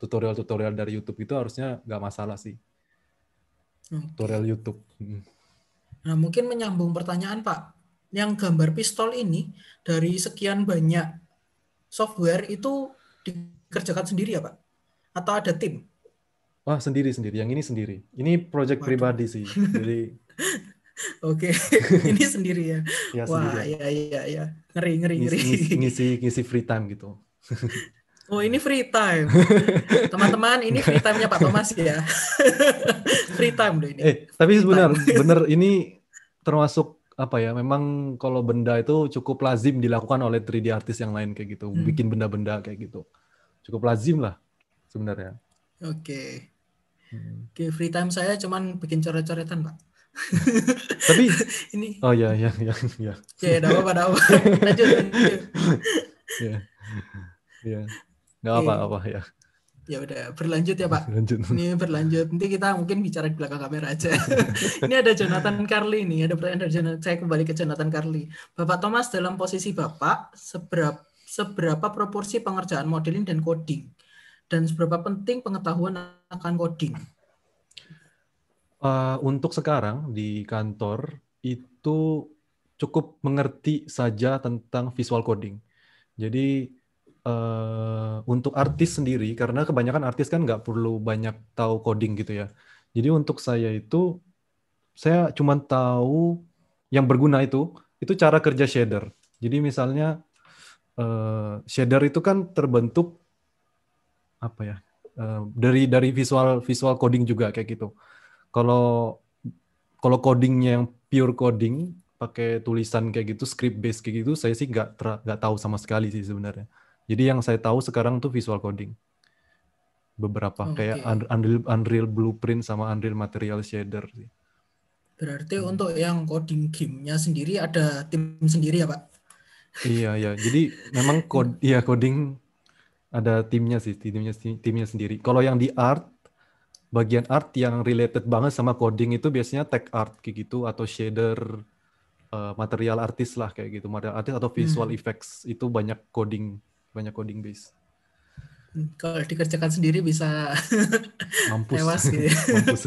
tutorial-tutorial dari YouTube itu harusnya nggak masalah sih. Tutorial YouTube. Hmm. Nah mungkin menyambung pertanyaan Pak, yang gambar pistol ini dari sekian banyak software itu dikerjakan sendiri ya Pak? atau ada tim? Wah sendiri sendiri. Yang ini sendiri. Ini project Waduh. pribadi sih. Jadi Oke, ini sendiri ya. ya Wah, sendiri. ya ya ya. Ngeri ngeri ngeri. Ngisi, ngisi ngisi free time gitu. Oh ini free time, teman-teman ini free time-nya Pak Thomas ya, free time loh ini. Eh tapi benar benar ini termasuk apa ya? Memang kalau benda itu cukup lazim dilakukan oleh 3D artis yang lain kayak gitu, hmm. bikin benda-benda kayak gitu, cukup lazim lah sebenarnya. Oke. Okay. Hmm. Oke, okay, free time saya cuman bikin coret-coretan, Pak. Tapi ini Oh ya ya ya ya. Oke, enggak apa-apa, apa. Lanjut. Ya. Ya. Enggak apa-apa ya. Ya udah berlanjut ya Pak. Berlanjut. Ini berlanjut. Nanti kita mungkin bicara di belakang kamera aja. ini ada Jonathan Carly nih. Ada pertanyaan dari Jonathan. Saya kembali ke Jonathan Carly. Bapak Thomas dalam posisi Bapak seberapa seberapa proporsi pengerjaan modeling dan coding? dan seberapa penting pengetahuan akan coding? Uh, untuk sekarang di kantor itu cukup mengerti saja tentang visual coding. Jadi uh, untuk artis sendiri, karena kebanyakan artis kan nggak perlu banyak tahu coding gitu ya. Jadi untuk saya itu, saya cuma tahu yang berguna itu, itu cara kerja shader. Jadi misalnya uh, shader itu kan terbentuk apa ya uh, dari dari visual visual coding juga kayak gitu kalau kalau codingnya yang pure coding pakai tulisan kayak gitu script based kayak gitu saya sih nggak nggak tahu sama sekali sih sebenarnya jadi yang saya tahu sekarang tuh visual coding beberapa okay. kayak Unreal Unreal Blueprint sama Unreal Material Shader sih berarti hmm. untuk yang coding gamenya sendiri ada tim sendiri ya pak iya iya jadi memang code iya coding ada timnya sih, timnya timnya sendiri. Kalau yang di art, bagian art yang related banget sama coding itu biasanya tech art kayak gitu atau shader uh, material artis lah kayak gitu, material artis atau visual hmm. effects itu banyak coding, banyak coding base. Hmm, kalau dikerjakan sendiri bisa mampus. Tewas gitu. Ya. mampus.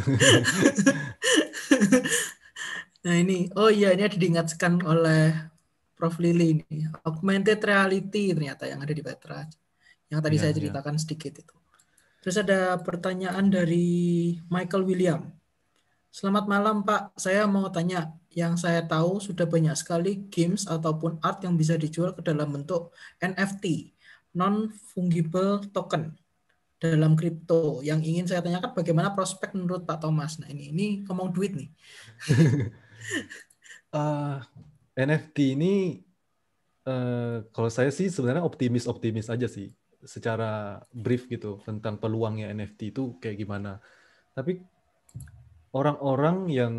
nah ini, oh iya ini ada diingatkan oleh Prof Lili ini, augmented reality ternyata yang ada di Petra yang tadi yeah, saya iya. ceritakan yeah. sedikit itu. Terus ada pertanyaan dari Michael William. Selamat malam Pak, saya mau tanya, yang saya tahu sudah banyak sekali games ataupun art yang bisa dijual ke dalam bentuk NFT, non fungible token dalam kripto. Yang ingin saya tanyakan bagaimana prospek menurut Pak Thomas? Nah ini ini kemau duit nih. uh, eh, NFT ini uh, kalau saya sih sebenarnya optimis optimis aja sih secara brief gitu tentang peluangnya NFT itu kayak gimana. Tapi orang-orang yang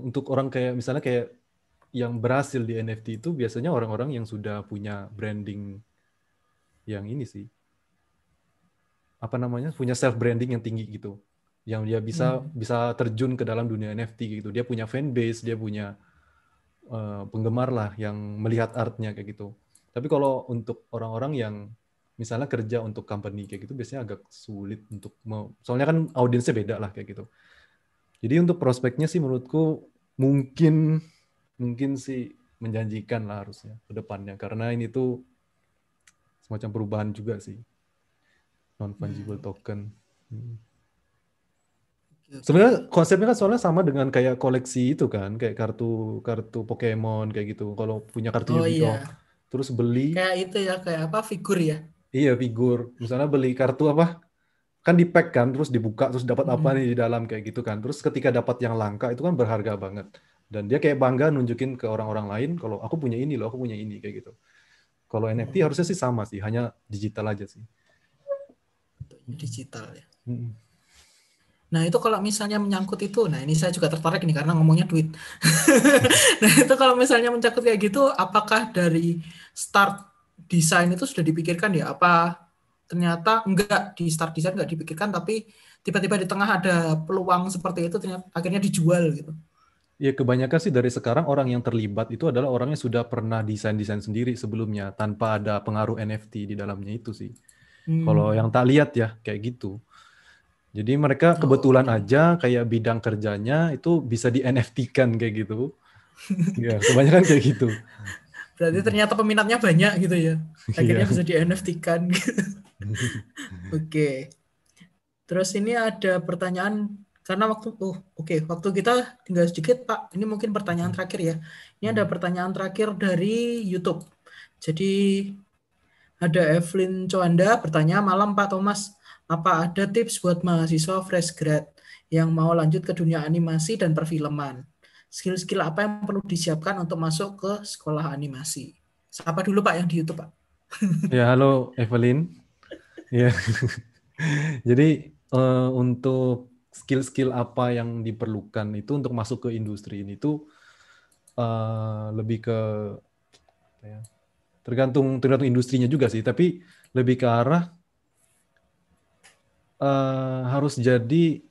untuk orang kayak misalnya kayak yang berhasil di NFT itu biasanya orang-orang yang sudah punya branding yang ini sih apa namanya punya self branding yang tinggi gitu yang dia bisa hmm. bisa terjun ke dalam dunia NFT gitu dia punya fan base dia punya eh, penggemar lah yang melihat artnya kayak gitu tapi kalau untuk orang-orang yang misalnya kerja untuk company kayak gitu biasanya agak sulit untuk mau soalnya kan audiensnya beda lah kayak gitu jadi untuk prospeknya sih menurutku mungkin mungkin sih menjanjikan lah harusnya ke depannya karena ini tuh semacam perubahan juga sih non fungible hmm. token hmm. sebenarnya konsepnya kan soalnya sama dengan kayak koleksi itu kan kayak kartu kartu Pokemon kayak gitu kalau punya kartu oh, yu gi iya. terus beli kayak itu ya kayak apa figur ya Iya figur, misalnya beli kartu apa? Kan di pack kan, terus dibuka, terus dapat apa nih di dalam kayak gitu kan. Terus ketika dapat yang langka itu kan berharga banget. Dan dia kayak bangga nunjukin ke orang-orang lain kalau aku punya ini loh, aku punya ini kayak gitu. Kalau NFT harusnya sih sama sih, hanya digital aja sih. Digital ya. Nah itu kalau misalnya menyangkut itu, nah ini saya juga tertarik nih karena ngomongnya duit. nah itu kalau misalnya mencakup kayak gitu, apakah dari start desain itu sudah dipikirkan ya apa ternyata enggak di start desain enggak dipikirkan tapi tiba-tiba di tengah ada peluang seperti itu ternyata akhirnya dijual gitu. Ya kebanyakan sih dari sekarang orang yang terlibat itu adalah orang yang sudah pernah desain-desain sendiri sebelumnya tanpa ada pengaruh NFT di dalamnya itu sih. Hmm. Kalau yang tak lihat ya kayak gitu. Jadi mereka oh, kebetulan oh. aja kayak bidang kerjanya itu bisa di NFT-kan kayak gitu. ya, kebanyakan kayak gitu berarti hmm. ternyata peminatnya banyak gitu ya akhirnya iya. bisa di NFT kan oke okay. terus ini ada pertanyaan karena waktu oh oke okay, waktu kita tinggal sedikit pak ini mungkin pertanyaan hmm. terakhir ya ini ada hmm. pertanyaan terakhir dari YouTube jadi ada Evelyn Coanda bertanya malam Pak Thomas apa ada tips buat mahasiswa fresh grad yang mau lanjut ke dunia animasi dan perfilman skill-skill apa yang perlu disiapkan untuk masuk ke sekolah animasi. Siapa dulu Pak yang di YouTube Pak? Ya halo Evelyn. ya. Jadi uh, untuk skill-skill apa yang diperlukan itu untuk masuk ke industri ini itu uh, eh, lebih ke ya, tergantung tergantung industrinya juga sih. Tapi lebih ke arah uh, harus jadi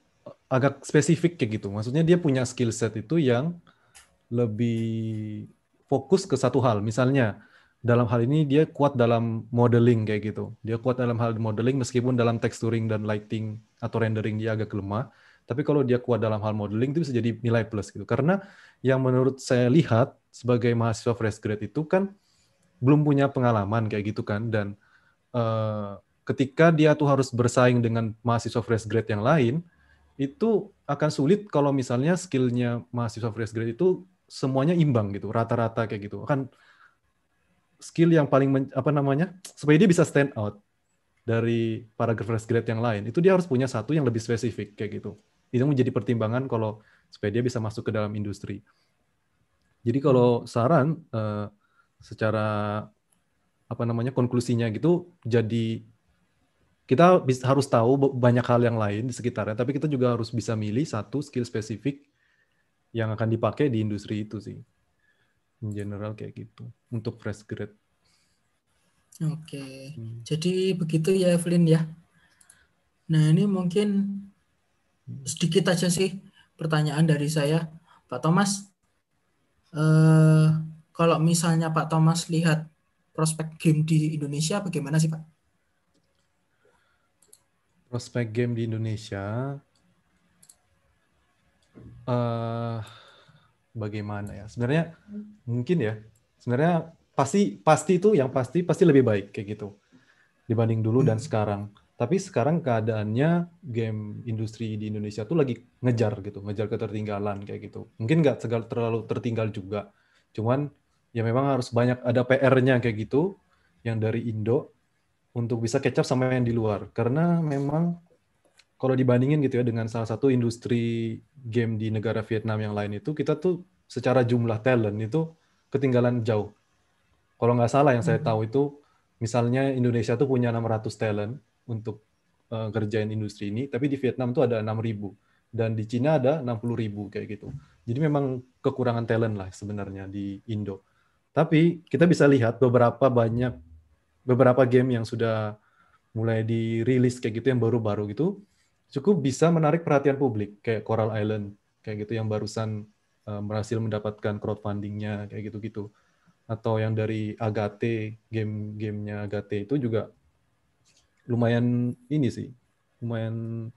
agak spesifik kayak gitu. Maksudnya dia punya skill set itu yang lebih fokus ke satu hal. Misalnya dalam hal ini dia kuat dalam modeling kayak gitu. Dia kuat dalam hal modeling meskipun dalam texturing dan lighting atau rendering dia agak lemah. Tapi kalau dia kuat dalam hal modeling itu bisa jadi nilai plus gitu. Karena yang menurut saya lihat sebagai mahasiswa fresh grade itu kan belum punya pengalaman kayak gitu kan dan uh, ketika dia tuh harus bersaing dengan mahasiswa fresh grade yang lain, itu akan sulit kalau misalnya skillnya mahasiswa fresh grade itu semuanya imbang gitu, rata-rata kayak gitu. Akan skill yang paling men, apa namanya supaya dia bisa stand out dari para fresh grade yang lain itu dia harus punya satu yang lebih spesifik kayak gitu itu menjadi pertimbangan kalau supaya dia bisa masuk ke dalam industri jadi kalau hmm. saran eh, secara apa namanya konklusinya gitu jadi kita harus tahu banyak hal yang lain di sekitarnya, tapi kita juga harus bisa milih satu skill spesifik yang akan dipakai di industri itu sih. In general kayak gitu untuk fresh grade. Oke, hmm. jadi begitu ya Evelyn ya. Nah ini mungkin hmm. sedikit aja sih pertanyaan dari saya, Pak Thomas. Eh, kalau misalnya Pak Thomas lihat prospek game di Indonesia, bagaimana sih Pak? Prospek game di Indonesia, uh, bagaimana ya? Sebenarnya mungkin ya. Sebenarnya pasti pasti itu yang pasti pasti lebih baik kayak gitu dibanding dulu dan hmm. sekarang. Tapi sekarang keadaannya game industri di Indonesia tuh lagi ngejar gitu, ngejar ketertinggalan kayak gitu. Mungkin nggak terlalu tertinggal juga. Cuman ya memang harus banyak ada PR-nya kayak gitu yang dari Indo untuk bisa catch up sama yang di luar. Karena memang kalau dibandingin gitu ya dengan salah satu industri game di negara Vietnam yang lain itu kita tuh secara jumlah talent itu ketinggalan jauh. Kalau nggak salah yang saya hmm. tahu itu misalnya Indonesia tuh punya 600 talent untuk uh, eh, kerjain industri ini, tapi di Vietnam tuh ada ribu dan di Cina ada ribu kayak gitu. Jadi memang kekurangan talent lah sebenarnya di Indo. Tapi kita bisa lihat beberapa banyak beberapa game yang sudah mulai dirilis kayak gitu yang baru-baru gitu cukup bisa menarik perhatian publik kayak Coral Island kayak gitu yang barusan uh, berhasil mendapatkan crowdfundingnya kayak gitu-gitu atau yang dari Agate game-gamenya Agate itu juga lumayan ini sih lumayan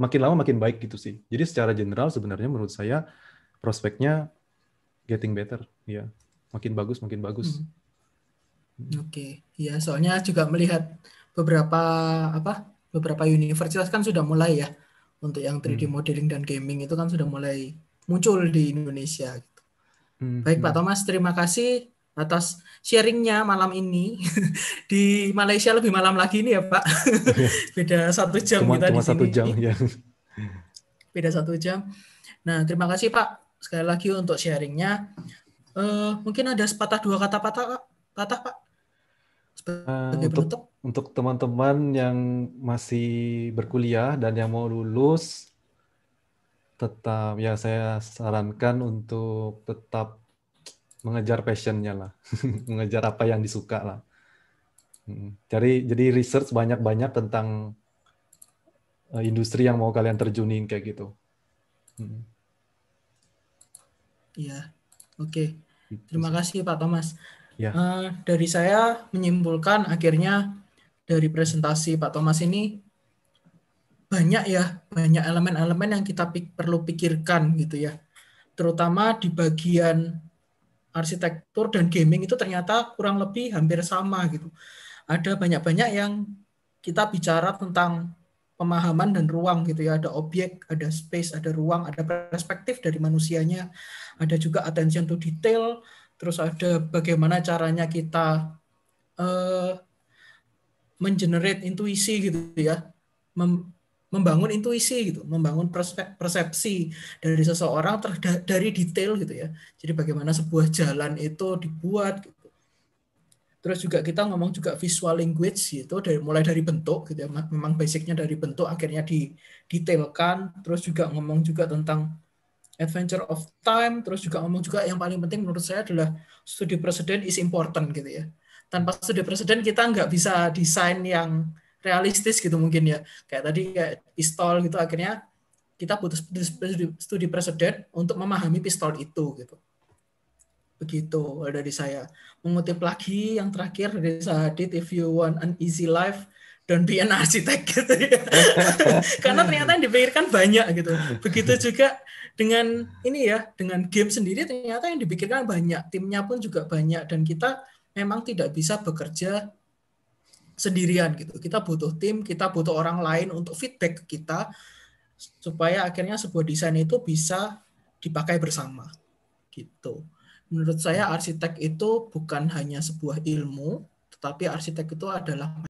makin lama makin baik gitu sih jadi secara general sebenarnya menurut saya prospeknya getting better ya makin bagus makin bagus mm -hmm Hmm. Oke, okay. ya soalnya juga melihat beberapa apa beberapa universitas kan sudah mulai ya untuk yang 3D hmm. modeling dan gaming itu kan sudah mulai muncul di Indonesia. Gitu. Hmm. Baik Pak hmm. Thomas, terima kasih atas sharingnya malam ini di Malaysia lebih malam lagi ini ya Pak. Beda satu jam cuma, kita cuma di sini. jam ya. Beda satu jam. Nah terima kasih Pak sekali lagi untuk sharingnya. Uh, mungkin ada sepatah dua kata patah Patah Pak sebagai eh, untuk, penutup untuk teman-teman yang masih berkuliah dan yang mau lulus tetap ya saya sarankan untuk tetap mengejar passionnya lah mengejar apa yang disuka lah hmm. jadi jadi research banyak-banyak tentang eh, industri yang mau kalian terjunin kayak gitu hmm. Iya, oke. Okay. Gitu Terima kasih Pak Thomas. Ya. Uh, dari saya menyimpulkan akhirnya dari presentasi Pak Thomas ini banyak ya, banyak elemen-elemen yang kita pik perlu pikirkan gitu ya. Terutama di bagian arsitektur dan gaming itu ternyata kurang lebih hampir sama gitu. Ada banyak-banyak yang kita bicara tentang pemahaman dan ruang gitu ya. Ada objek, ada space, ada ruang, ada perspektif dari manusianya, ada juga attention to detail, terus ada bagaimana caranya kita uh, mengenerate intuisi gitu ya, Mem membangun intuisi gitu, membangun persepsi dari seseorang dari detail gitu ya. Jadi bagaimana sebuah jalan itu dibuat gitu. Terus juga kita ngomong juga visual language itu dari mulai dari bentuk gitu ya. Memang basicnya dari bentuk akhirnya didetailkan, terus juga ngomong juga tentang Adventure of Time, terus juga ngomong juga yang paling penting menurut saya adalah studi presiden is important gitu ya. Tanpa studi presiden kita nggak bisa desain yang realistis gitu mungkin ya. Kayak tadi kayak pistol gitu akhirnya kita butuh studi, presiden untuk memahami pistol itu gitu. Begitu dari saya. Mengutip lagi yang terakhir dari Sahadit, if you want an easy life, don't be an architect gitu ya. Karena ternyata yang dipikirkan banyak gitu. Begitu juga dengan ini ya dengan game sendiri ternyata yang dipikirkan banyak timnya pun juga banyak dan kita memang tidak bisa bekerja sendirian gitu kita butuh tim kita butuh orang lain untuk feedback kita supaya akhirnya sebuah desain itu bisa dipakai bersama gitu menurut saya arsitek itu bukan hanya sebuah ilmu tetapi arsitek itu adalah